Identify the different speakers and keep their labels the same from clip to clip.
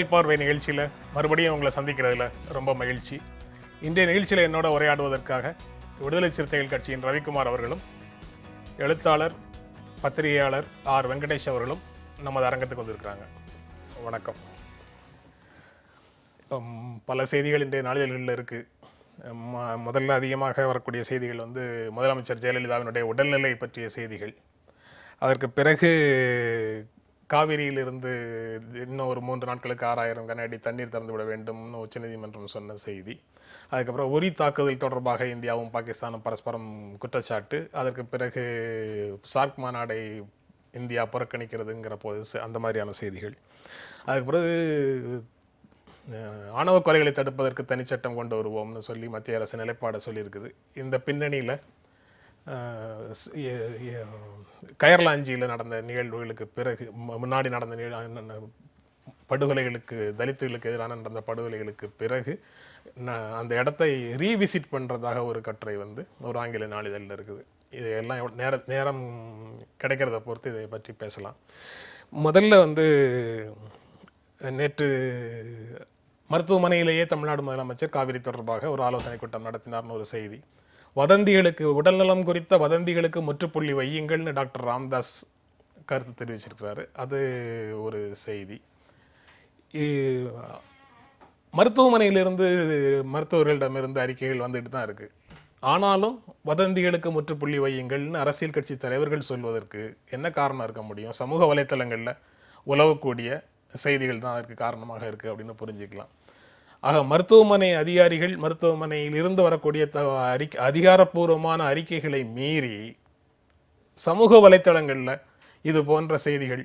Speaker 1: முதல் பார்வை நிகழ்ச்சியில் மறுபடியும் உங்களை சந்திக்கிறதுல ரொம்ப மகிழ்ச்சி இன்றைய நிகழ்ச்சியில் என்னோட உரையாடுவதற்காக விடுதலை சிறுத்தைகள் கட்சியின் ரவிக்குமார் அவர்களும் எழுத்தாளர் பத்திரிகையாளர் ஆர் வெங்கடேஷ் அவர்களும் நமது அரங்கத்துக்கு வந்திருக்கிறாங்க வணக்கம் பல செய்திகள் இன்றைய நாளிதழ்களில் இருக்குது முதல்ல அதிகமாக வரக்கூடிய செய்திகள் வந்து முதலமைச்சர் ஜெயலலிதாவினுடைய உடல்நிலை பற்றிய செய்திகள் அதற்கு பிறகு காவிரியிலிருந்து இன்னும் ஒரு மூன்று நாட்களுக்கு ஆறாயிரம் கன அடி தண்ணீர் திறந்துவிட வேண்டும்னு உச்சநீதிமன்றம் சொன்ன செய்தி அதுக்கப்புறம் உரி தாக்குதல் தொடர்பாக இந்தியாவும் பாகிஸ்தானும் பரஸ்பரம் குற்றச்சாட்டு அதற்கு பிறகு சார்க் மாநாடை இந்தியா புறக்கணிக்கிறதுங்கிற போது அந்த மாதிரியான செய்திகள் அதுக்கு பிறகு ஆணவ கொலைகளை தடுப்பதற்கு தனிச்சட்டம் கொண்டு வருவோம்னு சொல்லி மத்திய அரசு நிலைப்பாடை சொல்லியிருக்குது இந்த பின்னணியில் கயர்லாஞ்சியில் நடந்த நிகழ்வுகளுக்கு பிறகு முன்னாடி நடந்த நிகழ் படுகொலைகளுக்கு தலித்துகளுக்கு எதிரான நடந்த படுகொலைகளுக்கு பிறகு அந்த இடத்தை ரீவிசிட் பண்ணுறதாக ஒரு கட்டுரை வந்து ஒரு ஆங்கில நாளிதழில் இருக்குது இதையெல்லாம் நேர நேரம் கிடைக்கிறத பொறுத்து இதை பற்றி பேசலாம் முதல்ல வந்து நேற்று மருத்துவமனையிலேயே தமிழ்நாடு முதலமைச்சர் காவிரி தொடர்பாக ஒரு ஆலோசனை கூட்டம் நடத்தினார்னு ஒரு செய்தி வதந்திகளுக்கு உடல்நலம் குறித்த வதந்திகளுக்கு முற்றுப்புள்ளி வையுங்கள்னு டாக்டர் ராம்தாஸ் கருத்து தெரிவிச்சிருக்கிறாரு அது ஒரு செய்தி மருத்துவமனையிலிருந்து மருத்துவர்களிடமிருந்து அறிக்கைகள் வந்துட்டு தான் இருக்குது ஆனாலும் வதந்திகளுக்கு முற்றுப்புள்ளி வையுங்கள்னு அரசியல் கட்சி தலைவர்கள் சொல்வதற்கு என்ன காரணம் இருக்க முடியும் சமூக வலைத்தளங்களில் உலவக்கூடிய செய்திகள் தான் அதற்கு காரணமாக இருக்குது அப்படின்னு புரிஞ்சுக்கலாம் ஆக மருத்துவமனை அதிகாரிகள் மருத்துவமனையில் இருந்து வரக்கூடிய த அறிக்கை அதிகாரப்பூர்வமான அறிக்கைகளை மீறி சமூக வலைத்தளங்களில் இது போன்ற செய்திகள்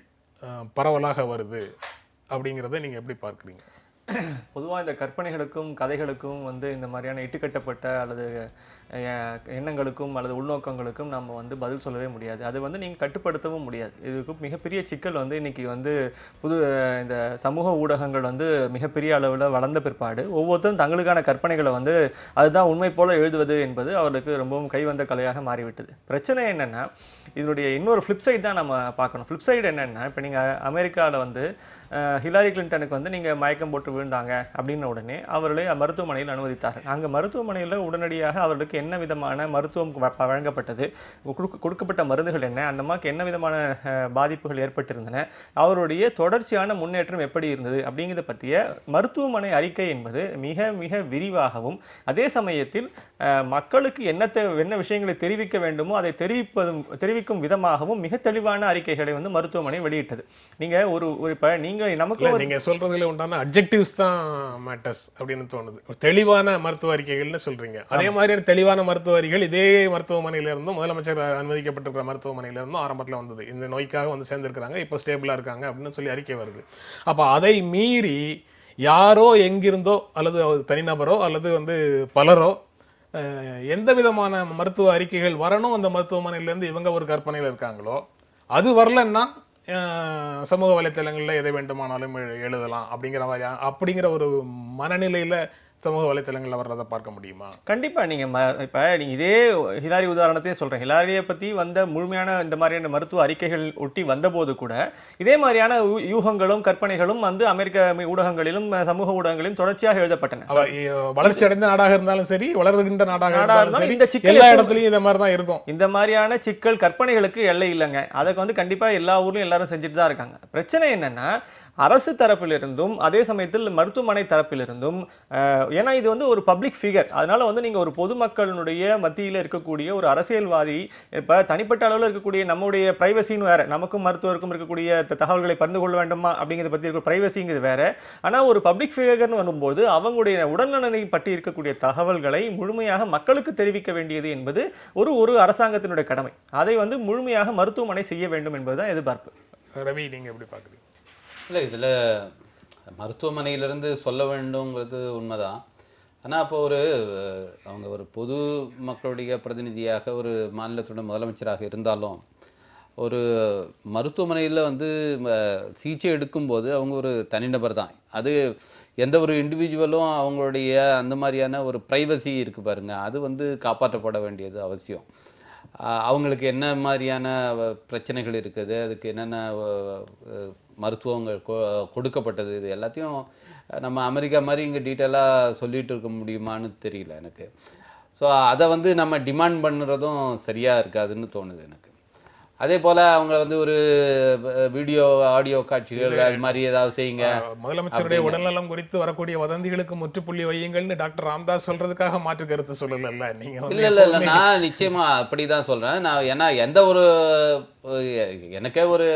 Speaker 1: பரவலாக வருது
Speaker 2: அப்படிங்கிறத நீங்கள் எப்படி பார்க்குறீங்க பொதுவாக இந்த கற்பனைகளுக்கும் கதைகளுக்கும் வந்து இந்த மாதிரியான இட்டுக்கட்டப்பட்ட அல்லது எண்ணங்களுக்கும் அல்லது உள்நோக்கங்களுக்கும் நம்ம வந்து பதில் சொல்லவே முடியாது அது வந்து நீங்கள் கட்டுப்படுத்தவும் முடியாது இதுக்கு மிகப்பெரிய சிக்கல் வந்து இன்றைக்கி வந்து புது இந்த சமூக ஊடகங்கள் வந்து மிகப்பெரிய அளவில் வளர்ந்த பிற்பாடு ஒவ்வொருத்தரும் தங்களுக்கான கற்பனைகளை வந்து அதுதான் உண்மை போல் எழுதுவது என்பது அவர்களுக்கு ரொம்பவும் கைவந்த கலையாக மாறிவிட்டது பிரச்சனை என்னென்னா இதனுடைய இன்னொரு ஃப்ளிப் சைட் தான் நம்ம பார்க்கணும் ஃப்ளிப் சைடு என்னென்னா இப்போ நீங்கள் அமெரிக்காவில் வந்து ஹிலாரி கிளின்டனுக்கு வந்து நீங்கள் மயக்கம் போட்டு விழுந்தாங்க அப்படின்ன உடனே அவர்களை மருத்துவமனையில் அனுமதித்தார்கள் அங்கே மருத்துவமனையில் உடனடியாக அவர்களுக்கு அம்மாவுக்கு என்ன விதமான மருத்துவம் வழங்கப்பட்டது கொடுக்கப்பட்ட மருந்துகள் என்ன அந்த அம்மாவுக்கு என்ன விதமான பாதிப்புகள் ஏற்பட்டிருந்தன அவருடைய தொடர்ச்சியான முன்னேற்றம் எப்படி இருந்தது அப்படிங்கிறத பற்றிய மருத்துவமனை அறிக்கை என்பது மிக மிக விரிவாகவும் அதே சமயத்தில் மக்களுக்கு என்ன என்ன விஷயங்களை தெரிவிக்க வேண்டுமோ அதை தெரிவிப்பதும் தெரிவிக்கும் விதமாகவும் மிக தெளிவான அறிக்கைகளை வந்து மருத்துவமனை வெளியிட்டது நீங்க ஒரு ஒரு இப்போ நீங்கள் நமக்கு நீங்க சொல்றதுல
Speaker 1: உண்டான அப்ஜெக்டிவ்ஸ் தான் மேட்டர்ஸ் அப்படின்னு தோணுது தெளிவான மருத்துவ அறிக்கைகள்னு சொல்றீங்க அதே மாதிரியான தெளிவான பதிவான மருத்துவரிகள் இதே மருத்துவமனையிலிருந்தும் முதலமைச்சர் அனுமதிக்கப்பட்டிருக்கிற மருத்துவமனையிலிருந்தும் ஆரம்பத்தில் வந்தது இந்த நோய்க்காக வந்து சேர்ந்துருக்கிறாங்க இப்போ ஸ்டேபிளாக இருக்காங்க அப்படின்னு சொல்லி அறிக்கை வருது அப்போ அதை மீறி யாரோ எங்கிருந்தோ அல்லது தனிநபரோ அல்லது வந்து பலரோ எந்த விதமான மருத்துவ அறிக்கைகள் வரணும் அந்த மருத்துவமனையிலேருந்து இவங்க ஒரு கற்பனையில் இருக்காங்களோ அது வரலன்னா சமூக வலைத்தளங்களில் எதை வேண்டுமானாலும் எழுதலாம் அப்படிங்கிற மாதிரி அப்படிங்கிற ஒரு மனநிலையில் சமூக வலைத்தளங்களில் வர்றதை பார்க்க முடியுமா
Speaker 2: கண்டிப்பாக நீங்கள் ம இப்போ நீங்கள் இதே ஹிலாரி உதாரணத்தையும் சொல்கிறேன் ஹிலாரியை பற்றி வந்த முழுமையான இந்த மாதிரியான மருத்துவ அறிக்கைகள் ஒட்டி வந்தபோது கூட இதே மாதிரியான யூகங்களும் கற்பனைகளும் வந்து அமெரிக்க ஊடகங்களிலும் சமூக ஊடகங்களிலும் தொடர்ச்சியாக எழுதப்பட்டன வளர்ச்சி அடைந்த
Speaker 1: நாடாக இருந்தாலும் சரி வளர்கின்ற நாடாக இருந்தாலும் இந்த சிக்கல் எல்லா இடத்துலையும்
Speaker 2: இந்த மாதிரி தான் இருக்கும் இந்த மாதிரியான சிக்கல் கற்பனைகளுக்கு எல்லை இல்லைங்க அதுக்கு வந்து கண்டிப்பாக எல்லா ஊர்லையும் எல்லாரும் செஞ்சுட்டு தான் இருக்காங்க பிரச்சனை என்னென்னா அரசு தரப்பிலிருந்தும் அதே சமயத்தில் மருத்துவமனை தரப்பிலிருந்தும் ஏன்னா இது வந்து ஒரு பப்ளிக் ஃபிகர் அதனால் வந்து நீங்கள் ஒரு பொதுமக்களுடைய மத்தியில் இருக்கக்கூடிய ஒரு அரசியல்வாதி இப்போ தனிப்பட்ட அளவில் இருக்கக்கூடிய நம்முடைய ப்ரைவசின்னு வேறு நமக்கும் மருத்துவருக்கும் இருக்கக்கூடிய தகவல்களை பகிர்ந்து கொள்ள வேண்டுமா அப்படிங்கிறத பற்றி இருக்க ப்ரைவசிங்கிறது வேறு ஆனால் ஒரு பப்ளிக் ஃபிகர்னு வரும்போது அவங்களுடைய உடல்நலனை பற்றி இருக்கக்கூடிய தகவல்களை முழுமையாக மக்களுக்கு தெரிவிக்க வேண்டியது என்பது ஒரு ஒரு அரசாங்கத்தினுடைய கடமை அதை வந்து முழுமையாக மருத்துவமனை செய்ய வேண்டும் என்பதுதான் எதிர்பார்ப்பு ரவி நீங்கள் எப்படி பார்க்குறீங்க
Speaker 3: இல்லை இதில் மருத்துவமனையிலிருந்து சொல்ல வேண்டுங்கிறது உண்மைதான் ஆனால் அப்போ ஒரு அவங்க ஒரு பொது மக்களுடைய பிரதிநிதியாக ஒரு மாநிலத்துடைய முதலமைச்சராக இருந்தாலும் ஒரு மருத்துவமனையில் வந்து சிகிச்சை எடுக்கும்போது அவங்க ஒரு தனிநபர் தான் அது எந்த ஒரு இண்டிவிஜுவலும் அவங்களுடைய அந்த மாதிரியான ஒரு ப்ரைவசி இருக்குது பாருங்கள் அது வந்து காப்பாற்றப்பட வேண்டியது அவசியம் அவங்களுக்கு என்ன மாதிரியான பிரச்சனைகள் இருக்குது அதுக்கு என்னென்ன மருத்துவங்கள் கொடுக்கப்பட்டது இது எல்லாத்தையும் நம்ம அமெரிக்கா மாதிரி இங்கே டீட்டெயிலாக சொல்லிகிட்டு இருக்க முடியுமான்னு தெரியல எனக்கு ஸோ அதை வந்து நம்ம டிமாண்ட் பண்ணுறதும் சரியாக இருக்காதுன்னு தோணுது எனக்கு அதே போல அவங்க வந்து ஒரு வீடியோ ஆடியோ காட்சிகள் அது மாதிரி ஏதாவது செய்யுங்க முதலமைச்சருடைய
Speaker 1: உடல்நலம் குறித்து வரக்கூடிய வதந்திகளுக்கு முற்றுப்புள்ளி வையுங்கள்னு டாக்டர் ராம்தாஸ் சொல்றதுக்காக மாற்று கருத்து சொல்லல நீங்க இல்ல இல்ல இல்ல நான்
Speaker 3: நிச்சயமா அப்படிதான் சொல்றேன் நான் ஏன்னா எந்த ஒரு எனக்கே ஒரு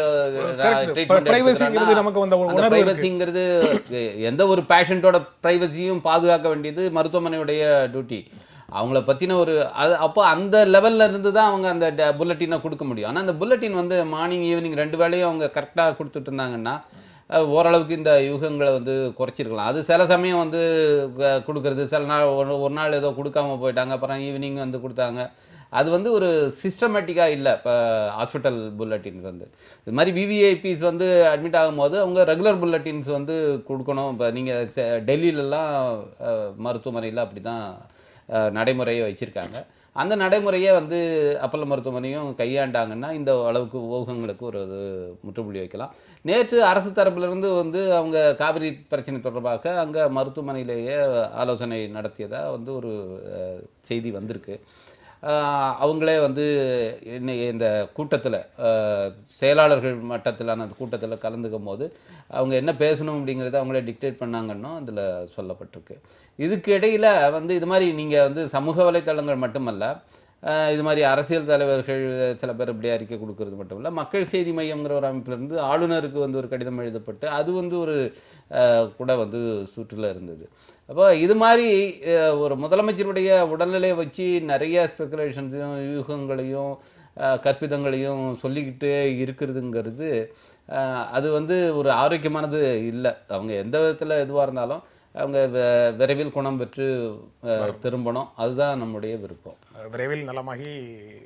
Speaker 3: நமக்கு வந்த பிரைவசிங்கிறது எந்த ஒரு பேஷண்டோட பிரைவசியும் பாதுகாக்க வேண்டியது மருத்துவமனையுடைய டியூட்டி அவங்கள பற்றின ஒரு அது அப்போ அந்த லெவலில் இருந்து தான் அவங்க அந்த புல்லட்டினை கொடுக்க முடியும் ஆனால் அந்த புல்லட்டின் வந்து மார்னிங் ஈவினிங் ரெண்டு வேலையும் அவங்க கரெக்டாக கொடுத்துட்டு இருந்தாங்கன்னா ஓரளவுக்கு இந்த யுகங்களை வந்து குறைச்சிருக்கலாம் அது சில சமயம் வந்து கொடுக்குறது சில நாள் ஒரு நாள் ஏதோ கொடுக்காம போயிட்டாங்க அப்புறம் ஈவினிங் வந்து கொடுத்தாங்க அது வந்து ஒரு சிஸ்டமேட்டிக்காக இல்லை இப்போ ஹாஸ்பிட்டல் புல்லட்டின்ஸ் வந்து இது மாதிரி விவிஐபிஸ் வந்து அட்மிட் ஆகும்போது அவங்க ரெகுலர் புல்லட்டின்ஸ் வந்து கொடுக்கணும் இப்போ நீங்கள் டெல்லியிலலாம் மருத்துவமனையில் அப்படி தான் நடைமுறையை வச்சுருக்காங்க அந்த நடைமுறையை வந்து அப்பல்ல மருத்துவமனையும் கையாண்டாங்கன்னா இந்த அளவுக்கு ஊகங்களுக்கு ஒரு இது முற்றுப்புள்ளி வைக்கலாம் நேற்று அரசு தரப்பிலிருந்து வந்து அவங்க காவிரி பிரச்சனை தொடர்பாக அங்கே மருத்துவமனையிலேயே ஆலோசனை நடத்தியதாக வந்து ஒரு செய்தி வந்திருக்கு அவங்களே வந்து இன்னைக்கு இந்த கூட்டத்தில் செயலாளர்கள் மட்டத்திலான அந்த கூட்டத்தில் கலந்துக்கும் போது அவங்க என்ன பேசணும் அப்படிங்கிறத அவங்களே டிக்டேட் பண்ணாங்கன்னும் அதில் சொல்லப்பட்டிருக்கு இதுக்கு இடையில் வந்து இது மாதிரி நீங்கள் வந்து சமூக வலைத்தளங்கள் மட்டுமல்ல இது மாதிரி அரசியல் தலைவர்கள் சில பேர் இப்படி அறிக்கை கொடுக்கறது மட்டும் இல்லை மக்கள் செய்தி மையம்ங்கிற ஒரு அமைப்பிலிருந்து ஆளுநருக்கு வந்து ஒரு கடிதம் எழுதப்பட்டு அது வந்து ஒரு கூட வந்து சுற்றுலா இருந்தது அப்போ இது மாதிரி ஒரு முதலமைச்சருடைய உடல்நிலையை வச்சு நிறைய ஸ்பெக்குலேஷன்ஸையும் யூகங்களையும் கற்பிதங்களையும் சொல்லிக்கிட்டே இருக்கிறதுங்கிறது அது வந்து ஒரு ஆரோக்கியமானது இல்லை அவங்க எந்த விதத்தில் எதுவாக இருந்தாலும் அவங்க விரைவில் குணம் பெற்று திரும்பணும் அதுதான் நம்முடைய விருப்பம்
Speaker 1: விரைவில் நலமாகி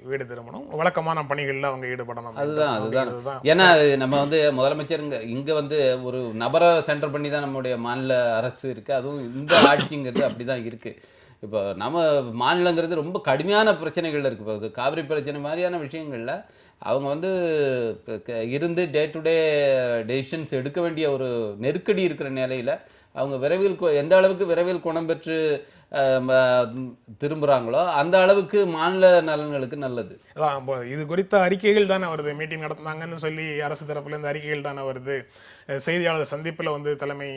Speaker 1: வீடு திரும்பணும் வழக்கமான பணிகளில் அவங்க ஈடுபடணும் அதுதான் அதுதான்
Speaker 3: ஏன்னா நம்ம வந்து முதலமைச்சர் இங்கே இங்கே வந்து ஒரு நபரை சென்டர் பண்ணி தான் நம்முடைய மாநில அரசு இருக்குது அதுவும் இந்த ஆட்சிங்கிறது அப்படி தான் இருக்குது இப்போ நம்ம மாநிலங்கிறது ரொம்ப கடுமையான பிரச்சனைகள் இருக்குது இப்போ காவிரி பிரச்சனை மாதிரியான விஷயங்களில் அவங்க வந்து இருந்து டே டு டே டெசிஷன்ஸ் எடுக்க வேண்டிய ஒரு நெருக்கடி இருக்கிற நிலையில் அவங்க விரைவில் எந்த அளவுக்கு விரைவில் குணம் பெற்று திரும்புகிறாங்களோ அந்த அளவுக்கு மாநில நலன்களுக்கு நல்லது இது
Speaker 1: குறித்த அறிக்கைகள் தானே வருது மீட்டிங் நடத்தினாங்கன்னு சொல்லி அரசு தரப்புலேருந்து அறிக்கைகள் தானே வருது செய்தியாளர் சந்திப்பில் வந்து தலைமை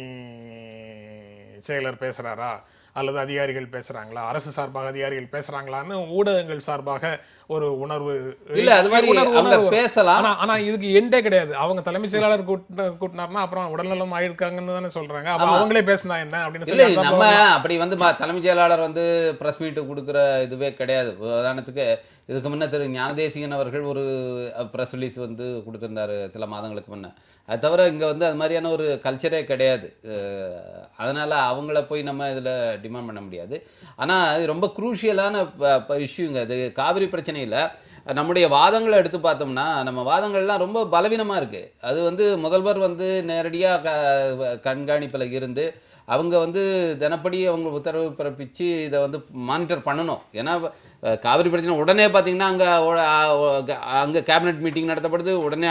Speaker 1: செயலர் பேசுகிறாரா அல்லது அதிகாரிகள் பேசுறாங்களா அரசு சார்பாக அதிகாரிகள் பேசுறாங்களான்னு ஊடகங்கள் சார்பாக ஒரு உணர்வு இல்ல அது மாதிரி பேசலாம் ஆனா ஆனா இதுக்கு எண்டே கிடையாது அவங்க தலைமைச் செயலாளர் கூட்டினார்னா அப்புறம் உடல்நலம் ஆயிருக்காங்கன்னு தானே சொல்றாங்க அப்புறம் அவங்களே பேசினா என்ன அப்படின்னு சொல்லி நம்ம
Speaker 3: அப்படி வந்து தலைமைச் செயலாளர் வந்து பிரஸ் மீட் கொடுக்குற இதுவே கிடையாது உதாரணத்துக்கு இதுக்கு முன்னே திரு ஞானதேசிகன் அவர்கள் ஒரு ப்ரெஸ் ரிலீஸ் வந்து கொடுத்துருந்தாரு சில மாதங்களுக்கு முன்னே அது தவிர இங்கே வந்து அது மாதிரியான ஒரு கல்ச்சரே கிடையாது அதனால் அவங்கள போய் நம்ம இதில் டிமாண்ட் பண்ண முடியாது ஆனால் அது ரொம்ப குரூஷியலான இஷ்யூங்க அது காவிரி பிரச்சனையில் நம்முடைய வாதங்களை எடுத்து பார்த்தோம்னா நம்ம வாதங்கள்லாம் ரொம்ப பலவீனமாக இருக்குது அது வந்து முதல்வர் வந்து நேரடியாக க கண்காணிப்பில் இருந்து அவங்க வந்து தினப்படி அவங்க உத்தரவு பிறப்பித்து இதை வந்து மானிட்டர் பண்ணணும் ஏன்னா காவிரி பிரச்சனை உடனே பார்த்திங்கன்னா அங்கே அங்கே கேபினெட் மீட்டிங் நடத்தப்படுது உடனே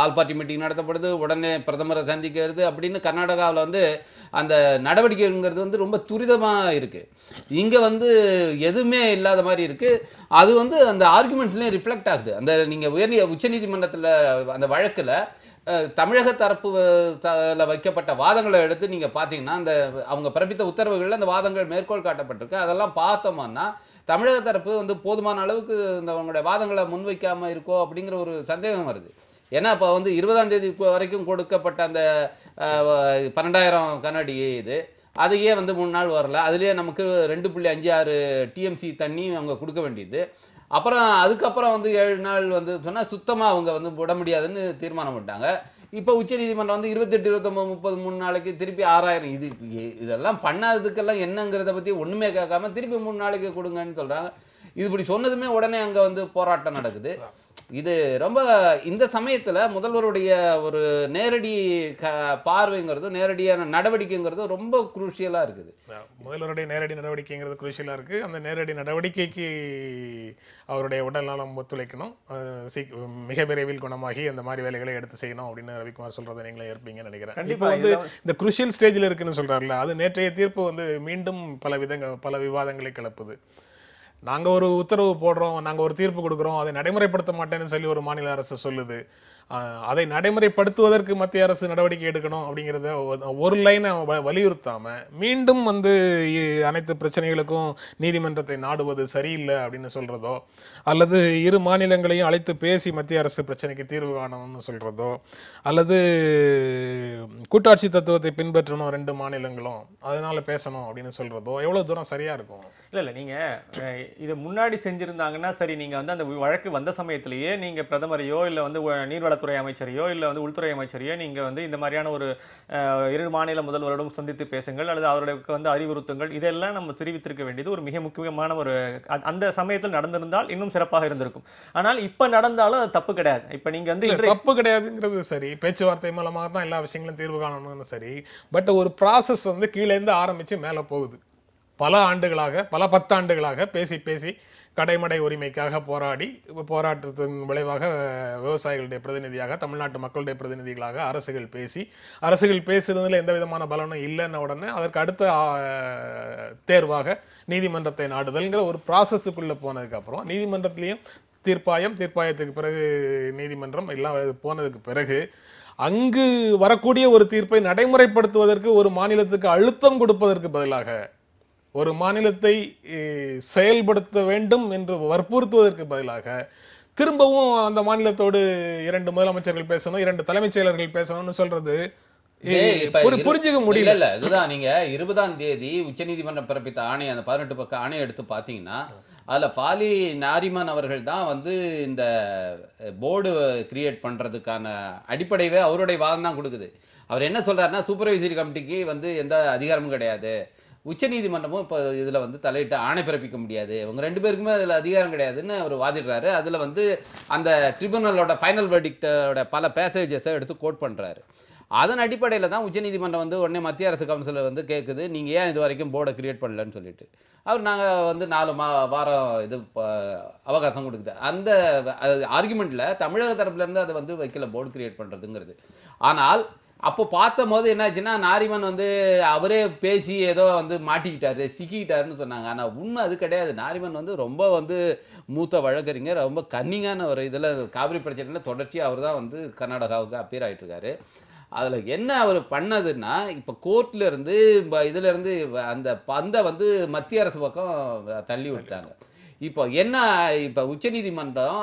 Speaker 3: ஆல் பார்ட்டி மீட்டிங் நடத்தப்படுது உடனே பிரதமரை சந்திக்கிறது அப்படின்னு கர்நாடகாவில் வந்து அந்த நடவடிக்கைங்கிறது வந்து ரொம்ப துரிதமாக இருக்குது இங்கே வந்து எதுவுமே இல்லாத மாதிரி இருக்குது அது வந்து அந்த ஆர்குமெண்ட்ஸ்லேயும் ரிஃப்ளெக்ட் ஆகுது அந்த நீங்கள் உயர்நீ உச்சநீதிமன்றத்தில் அந்த வழக்கில் தமிழக தரப்பு வைக்கப்பட்ட வாதங்களை எடுத்து நீங்கள் பார்த்தீங்கன்னா அந்த அவங்க பிறப்பித்த உத்தரவுகளில் அந்த வாதங்கள் மேற்கோள் காட்டப்பட்டிருக்கு அதெல்லாம் பார்த்தோம்னா தமிழக தரப்பு வந்து போதுமான அளவுக்கு இந்த அவங்களுடைய வாதங்களை முன்வைக்காமல் இருக்கோ அப்படிங்கிற ஒரு சந்தேகம் வருது ஏன்னா இப்போ வந்து இருபதாம் தேதி வரைக்கும் கொடுக்கப்பட்ட அந்த பன்னெண்டாயிரம் கண்ணாடி இது அதையே வந்து மூணு நாள் வரல அதுலேயே நமக்கு ரெண்டு புள்ளி அஞ்சு ஆறு டிஎம்சி தண்ணி அவங்க கொடுக்க வேண்டியது அப்புறம் அதுக்கப்புறம் வந்து ஏழு நாள் வந்து சொன்னால் சுத்தமாக அவங்க வந்து விட முடியாதுன்னு தீர்மானம் பண்ணிட்டாங்க இப்போ உச்சநீதிமன்றம் வந்து இருபத்தெட்டு இருபத்தொம்பது முப்பது மூணு நாளைக்கு திருப்பி ஆறாயிரம் இது இதெல்லாம் பண்ணாததுக்கெல்லாம் என்னங்கிறத பற்றி ஒன்றுமே கேட்காம திருப்பி மூணு நாளைக்கு கொடுங்கன்னு சொல்கிறாங்க இது இப்படி சொன்னதுமே உடனே அங்கே வந்து போராட்டம் நடக்குது இது ரொம்ப இந்த சமயத்தில் முதல்வருடைய ஒரு நேரடி க பார்வைங்கிறது நேரடியான நடவடிக்கைங்கிறது ரொம்ப குரூஷியலாக இருக்குது
Speaker 1: முதல்வருடைய நேரடி நடவடிக்கைங்கிறது குரூஷியலாக இருக்குது அந்த நேரடி நடவடிக்கைக்கு அவருடைய உடல் நலம் ஒத்துழைக்கணும் சீக் மிக விரைவில் குணமாகி அந்த மாதிரி வேலைகளை எடுத்து செய்யணும் அப்படின்னு ரவிக்குமார் சொல்கிறத நீங்களே ஏற்பீங்கன்னு நினைக்கிறேன் கண்டிப்பாக வந்து இந்த குரூஷியல் ஸ்டேஜில் இருக்குன்னு சொல்கிறாருல அது நேற்றைய தீர்ப்பு வந்து மீண்டும் பல விதங்கள் பல விவாதங்களை கிளப்புது நாங்கள் ஒரு உத்தரவு போடுறோம் நாங்கள் ஒரு தீர்ப்பு கொடுக்குறோம் அதை நடைமுறைப்படுத்த மாட்டேன்னு சொல்லி ஒரு மாநில அரசு சொல்லுது அதை நடைமுறைப்படுத்துவதற்கு மத்திய அரசு நடவடிக்கை எடுக்கணும் அப்படிங்கிறத ஒரு லைனை வலியுறுத்தாமல் மீண்டும் வந்து அனைத்து பிரச்சனைகளுக்கும் நீதிமன்றத்தை நாடுவது சரியில்லை அப்படின்னு சொல்கிறதோ அல்லது இரு மாநிலங்களையும் அழைத்து பேசி மத்திய அரசு பிரச்சனைக்கு தீர்வு காணணும்னு சொல்கிறதோ அல்லது கூட்டாட்சி தத்துவத்தை பின்பற்றணும் ரெண்டு மாநிலங்களும் அதனால் பேசணும் அப்படின்னு சொல்கிறதோ எவ்வளோ தூரம் சரியாக இருக்கும்
Speaker 2: இல்லை இல்லை நீங்கள் இதை முன்னாடி செஞ்சுருந்தாங்கன்னா சரி நீங்கள் வந்து அந்த வழக்கு வந்த சமயத்திலேயே நீங்கள் பிரதமரையோ இல்லை வந்து நீர்வள சுகாதாரத்துறை அமைச்சரையோ இல்லை வந்து உள்துறை அமைச்சரையோ நீங்கள் வந்து இந்த மாதிரியான ஒரு இரு மாநில முதல்வரிடம் சந்தித்து பேசுங்கள் அல்லது அவருடைய வந்து அறிவுறுத்துங்கள் இதெல்லாம் நம்ம தெரிவித்திருக்க வேண்டியது ஒரு மிக முக்கியமான ஒரு அந்த சமயத்தில் நடந்திருந்தால் இன்னும் சிறப்பாக இருந்திருக்கும் ஆனால் இப்போ நடந்தாலும் அது தப்பு கிடையாது இப்போ நீங்கள் வந்து தப்பு
Speaker 1: கிடையாதுங்கிறது சரி பேச்சுவார்த்தை மூலமாக தான் எல்லா விஷயங்களும் தீர்வு காணணும்னு சரி பட் ஒரு ப்ராசஸ் வந்து கீழேருந்து ஆரம்பித்து மேலே போகுது பல ஆண்டுகளாக பல பத்தாண்டுகளாக பேசி பேசி கடைமடை உரிமைக்காக போராடி போராட்டத்தின் விளைவாக விவசாயிகளுடைய பிரதிநிதியாக தமிழ்நாட்டு மக்களுடைய பிரதிநிதிகளாக அரசுகள் பேசி அரசுகள் பேசுறதுல எந்த விதமான பலனும் இல்லைன்ன உடனே அதற்கு அடுத்த தேர்வாக நீதிமன்றத்தை நாடுதல்ங்கிற ஒரு ப்ராசஸுக்குள்ளே போனதுக்கப்புறம் நீதிமன்றத்துலேயும் தீர்ப்பாயம் தீர்ப்பாயத்துக்கு பிறகு நீதிமன்றம் எல்லாம் போனதுக்கு பிறகு அங்கு வரக்கூடிய ஒரு தீர்ப்பை நடைமுறைப்படுத்துவதற்கு ஒரு மாநிலத்துக்கு அழுத்தம் கொடுப்பதற்கு பதிலாக ஒரு மாநிலத்தை செயல்படுத்த வேண்டும் என்று வற்புறுத்துவதற்கு பதிலாக திரும்பவும் அந்த மாநிலத்தோடு இரண்டு முதலமைச்சர்கள் பேசணும் இரண்டு தலைமைச் செயலர்கள் பேசணும்னு சொல்றது புரிஞ்சுக்க முடியல இல்ல
Speaker 3: இதுதான் நீங்க இருபதாம் தேதி உச்ச நீதிமன்றம் பிறப்பித்த ஆணையம் அந்த பதினெட்டு பக்கம் ஆணையம் எடுத்து பாத்தீங்கன்னா அதுல பாலி நாரிமன் அவர்கள் தான் வந்து இந்த போர்டு கிரியேட் பண்றதுக்கான அடிப்படையவே அவருடைய வாதம் தான் கொடுக்குது அவர் என்ன சொல்றாருன்னா சூப்பர்வைசரி கமிட்டிக்கு வந்து எந்த அதிகாரமும் கிடையாது உச்சநீதிமன்றமும் இப்போ இதில் வந்து தலையிட்டு ஆணை பிறப்பிக்க முடியாது இவங்க ரெண்டு பேருக்குமே அதில் அதிகாரம் கிடையாதுன்னு அவர் வாதிடுறாரு அதில் வந்து அந்த ட்ரிபுனலோட ஃபைனல் வெர்டிக்டோட பல பேசேஜஸை எடுத்து கோட் பண்ணுறாரு அதன் அடிப்படையில் தான் உச்சநீதிமன்றம் வந்து உடனே மத்திய அரசு கவுன்சிலர் வந்து கேட்குது நீங்கள் ஏன் இது வரைக்கும் போர்டை க்ரியேட் பண்ணலன்னு சொல்லிட்டு அவர் நாங்கள் வந்து நாலு மா வாரம் இது அவகாசம் கொடுக்குது அந்த ஆர்குமெண்ட்டில் தமிழக தரப்புலேருந்து அதை வந்து வைக்கல போர்டு க்ரியேட் பண்ணுறதுங்கிறது ஆனால் அப்போ பார்த்த போது என்னாச்சுன்னா நாரிமன் வந்து அவரே பேசி ஏதோ வந்து மாட்டிக்கிட்டாரு சிக்கிக்கிட்டாருன்னு சொன்னாங்க ஆனால் உண்மை அது கிடையாது நாரிமன் வந்து ரொம்ப வந்து மூத்த வழக்கறிஞர் ரொம்ப கன்னிங்கான ஒரு இதில் காவிரி பிரச்சனையில் தொடர்ச்சியாக அவர் தான் வந்து கர்நாடகாவுக்கு அப்பியர் ஆகிட்டுருக்காரு அதில் என்ன அவர் பண்ணதுன்னா இப்போ கோர்ட்லேருந்து இப்போ இதிலேருந்து அந்த பந்தை வந்து மத்திய அரசு பக்கம் தள்ளி விட்டாங்க இப்போ என்ன இப்போ உச்சநீதிமன்றம்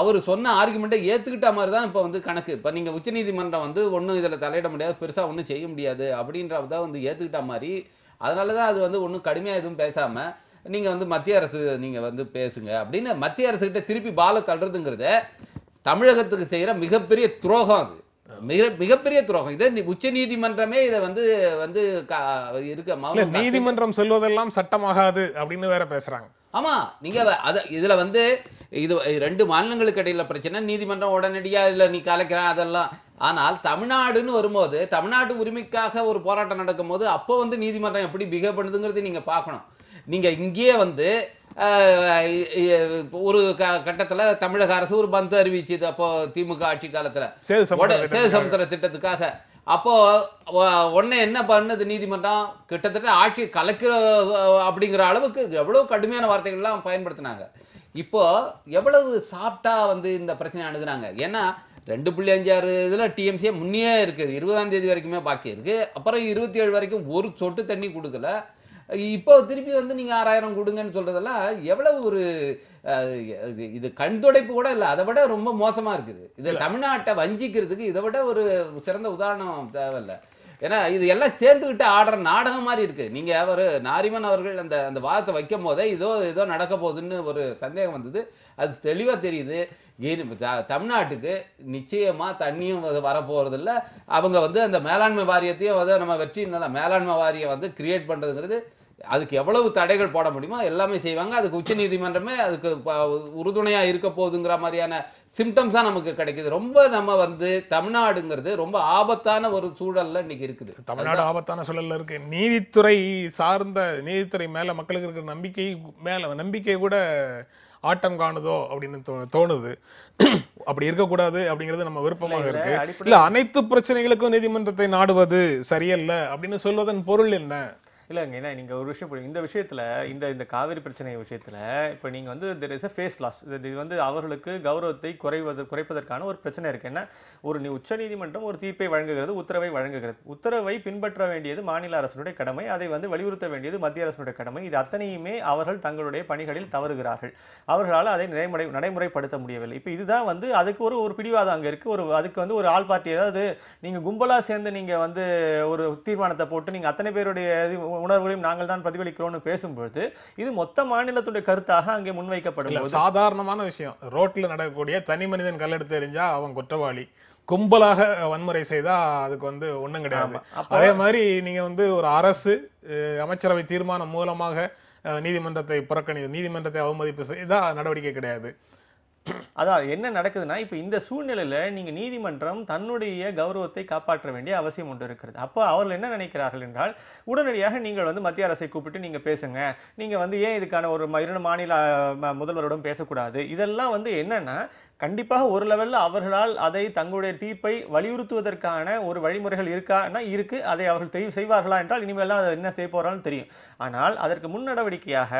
Speaker 3: அவர் சொன்ன ஆர்குமெண்ட்டை ஏற்றுக்கிட்ட மாதிரி தான் இப்போ வந்து கணக்கு இப்போ நீங்கள் உச்சநீதிமன்றம் வந்து ஒன்றும் இதில் தலையிட முடியாது பெருசாக ஒன்றும் செய்ய முடியாது தான் வந்து ஏற்றுக்கிட்ட மாதிரி அதனால தான் அது வந்து ஒன்றும் கடுமையாக எதுவும் பேசாமல் நீங்கள் வந்து மத்திய அரசு நீங்கள் வந்து பேசுங்க அப்படின்னு மத்திய அரசுக்கிட்ட திருப்பி பாலை தள்ளுறதுங்கிறத தமிழகத்துக்கு செய்கிற மிகப்பெரிய துரோகம் அது மிக மிகப்பெரிய துரோகம் இதை உச்ச நீதிமன்றமே இதை வந்து வந்து இருக்க
Speaker 1: நீதிமன்றம் சொல்வதெல்லாம் சட்டமாகாது
Speaker 3: அப்படின்னு வேற பேசுறாங்க ஆமா நீங்க அதை இதுல வந்து இது ரெண்டு மாநிலங்களுக்கு இடையில் பிரச்சனை நீதிமன்றம் உடனடியாக இல்லை நீ கலைக்கிற அதெல்லாம் ஆனால் தமிழ்நாடுன்னு வரும்போது தமிழ்நாடு உரிமைக்காக ஒரு போராட்டம் நடக்கும்போது அப்போ வந்து நீதிமன்றம் எப்படி பிகேவ் பண்ணுதுங்கிறது நீங்கள் பார்க்கணும் நீங்கள் இங்கேயே வந்து ஒரு க கட்டத்தில் தமிழக அரசு ஒரு பந்து அறிவிச்சது அப்போ திமுக ஆட்சி காலத்தில் சேது சமுத்திர திட்டத்துக்காக அப்போ உடனே என்ன பண்ணுது நீதிமன்றம் கிட்டத்தட்ட ஆட்சி கலக்கிற அப்படிங்கிற அளவுக்கு எவ்வளோ கடுமையான வார்த்தைகள்லாம் பயன்படுத்தினாங்க இப்போது எவ்வளவு சாஃப்டாக வந்து இந்த பிரச்சனை அணுகுறாங்க ஏன்னா ரெண்டு புள்ளி அஞ்சாறு இதில் டிஎம்சியே முன்னே இருக்குது இருபதாம் தேதி வரைக்குமே பாக்கி இருக்குது அப்புறம் இருபத்தி ஏழு வரைக்கும் ஒரு சொட்டு தண்ணி கொடுக்கல இப்போ திருப்பி வந்து நீங்கள் ஆறாயிரம் கொடுங்கன்னு சொல்கிறதெல்லாம் எவ்வளவு ஒரு இது கண் துடைப்பு கூட இல்லை அதை விட ரொம்ப மோசமாக இருக்குது இது தமிழ்நாட்டை வஞ்சிக்கிறதுக்கு இதை விட ஒரு சிறந்த உதாரணம் தேவையில்லை ஏன்னா இது எல்லாம் சேர்ந்துக்கிட்டு ஆடுற நாடகம் மாதிரி இருக்குது நீங்கள் அவர் நாரிமன் அவர்கள் அந்த அந்த வாதத்தை வைக்கும் போதே இதோ ஏதோ நடக்க போகுதுன்னு ஒரு சந்தேகம் வந்தது அது தெளிவாக தெரியுது தமிழ்நாட்டுக்கு நிச்சயமாக தண்ணியும் வரப்போகிறதில்ல அவங்க வந்து அந்த மேலாண்மை வாரியத்தையும் வந்து நம்ம வெற்றி மேலாண்மை வாரியம் வந்து கிரியேட் பண்ணுறதுங்கிறது அதுக்கு எவ்வளவு தடைகள் போட முடியுமோ எல்லாமே செய்வாங்க அதுக்கு உச்ச நீதிமன்றமே அதுக்கு உறுதுணையாக இருக்க போகுதுங்கிற மாதிரியான சிம்டம்ஸாக நமக்கு கிடைக்குது ரொம்ப நம்ம வந்து தமிழ்நாடுங்கிறது ரொம்ப ஆபத்தான ஒரு சூழலில் இன்னைக்கு இருக்குது தமிழ்நாடு ஆபத்தான சூழலில் இருக்குது நீதித்துறை சார்ந்த நீதித்துறை மேலே மக்களுக்கு
Speaker 1: இருக்கிற நம்பிக்கை மேலே நம்பிக்கை கூட ஆட்டம் காணுதோ அப்படின்னு தோணுது அப்படி இருக்கக்கூடாது
Speaker 2: அப்படிங்கிறது நம்ம விருப்பமாக இருக்கு
Speaker 1: இல்லை அனைத்து பிரச்சனைகளுக்கும் நீதிமன்றத்தை நாடுவது சரியல்ல அப்படின்னு சொல்வதன் பொருள் என்ன
Speaker 2: இல்லைங்க ஏன்னா நீங்கள் ஒரு விஷயம் புரியும் இந்த விஷயத்தில் இந்த இந்த காவிரி பிரச்சனை விஷயத்தில் இப்போ நீங்கள் வந்து there is a face loss இது வந்து அவர்களுக்கு கௌரவத்தை குறைவது குறைப்பதற்கான ஒரு பிரச்சனை இருக்குது ஏன்னா ஒரு உச்சநீதிமன்றம் ஒரு தீர்ப்பை வழங்குகிறது உத்தரவை வழங்குகிறது உத்தரவை பின்பற்ற வேண்டியது மாநில அரசனுடைய கடமை அதை வந்து வலியுறுத்த வேண்டியது மத்திய அரசனுடைய கடமை இது அத்தனையுமே அவர்கள் தங்களுடைய பணிகளில் தவறுகிறார்கள் அவர்களால் அதை நடைமுறை நடைமுறைப்படுத்த முடியவில்லை இப்போ இதுதான் வந்து அதுக்கு ஒரு ஒரு பிடிவாதம் அங்கே இருக்குது ஒரு அதுக்கு வந்து ஒரு ஆள் பார்ட்டி அதாவது நீங்கள் கும்பலாக சேர்ந்து நீங்கள் வந்து ஒரு தீர்மானத்தை போட்டு நீங்கள் அத்தனை பேருடைய உணர்வுகளையும் நாங்கள் தான் பிரதிபலிக்கிறோம்னு பேசும்பொழுது இது மொத்த மாநிலத்துடைய கருத்தாக அங்கே முன்வைக்கப்படும் சாதாரணமான விஷயம் ரோட்டில் நடக்கக்கூடிய
Speaker 1: தனி மனிதன் கல்லெடுத்து எறிஞ்சா அவன் குற்றவாளி கும்பலாக வன்முறை செய்தா அதுக்கு வந்து ஒன்றும் கிடையாது அதே மாதிரி நீங்க வந்து ஒரு அரசு அமைச்சரவை தீர்மானம் மூலமாக
Speaker 2: நீதிமன்றத்தை புறக்கணி நீதிமன்றத்தை அவமதிப்பு செய்தா நடவடிக்கை கிடையாது அதான் என்ன நடக்குதுன்னா இப்போ இந்த சூழ்நிலையில் நீங்கள் நீதிமன்றம் தன்னுடைய கௌரவத்தை காப்பாற்ற வேண்டிய அவசியம் ஒன்று இருக்கிறது அப்போ அவர்கள் என்ன நினைக்கிறார்கள் என்றால் உடனடியாக நீங்கள் வந்து மத்திய அரசை கூப்பிட்டு நீங்கள் பேசுங்க நீங்கள் வந்து ஏன் இதுக்கான ஒரு இரண்டு மாநில முதல்வருடன் பேசக்கூடாது இதெல்லாம் வந்து என்னென்னா கண்டிப்பாக ஒரு லெவலில் அவர்களால் அதை தங்களுடைய தீர்ப்பை வலியுறுத்துவதற்கான ஒரு வழிமுறைகள் இருக்கான்னா இருக்குது அதை அவர்கள் தெரிய செய்வார்களா என்றால் இனிமேலாம் அதை என்ன செய்ய போகிறாலும் தெரியும் ஆனால் அதற்கு முன் நடவடிக்கையாக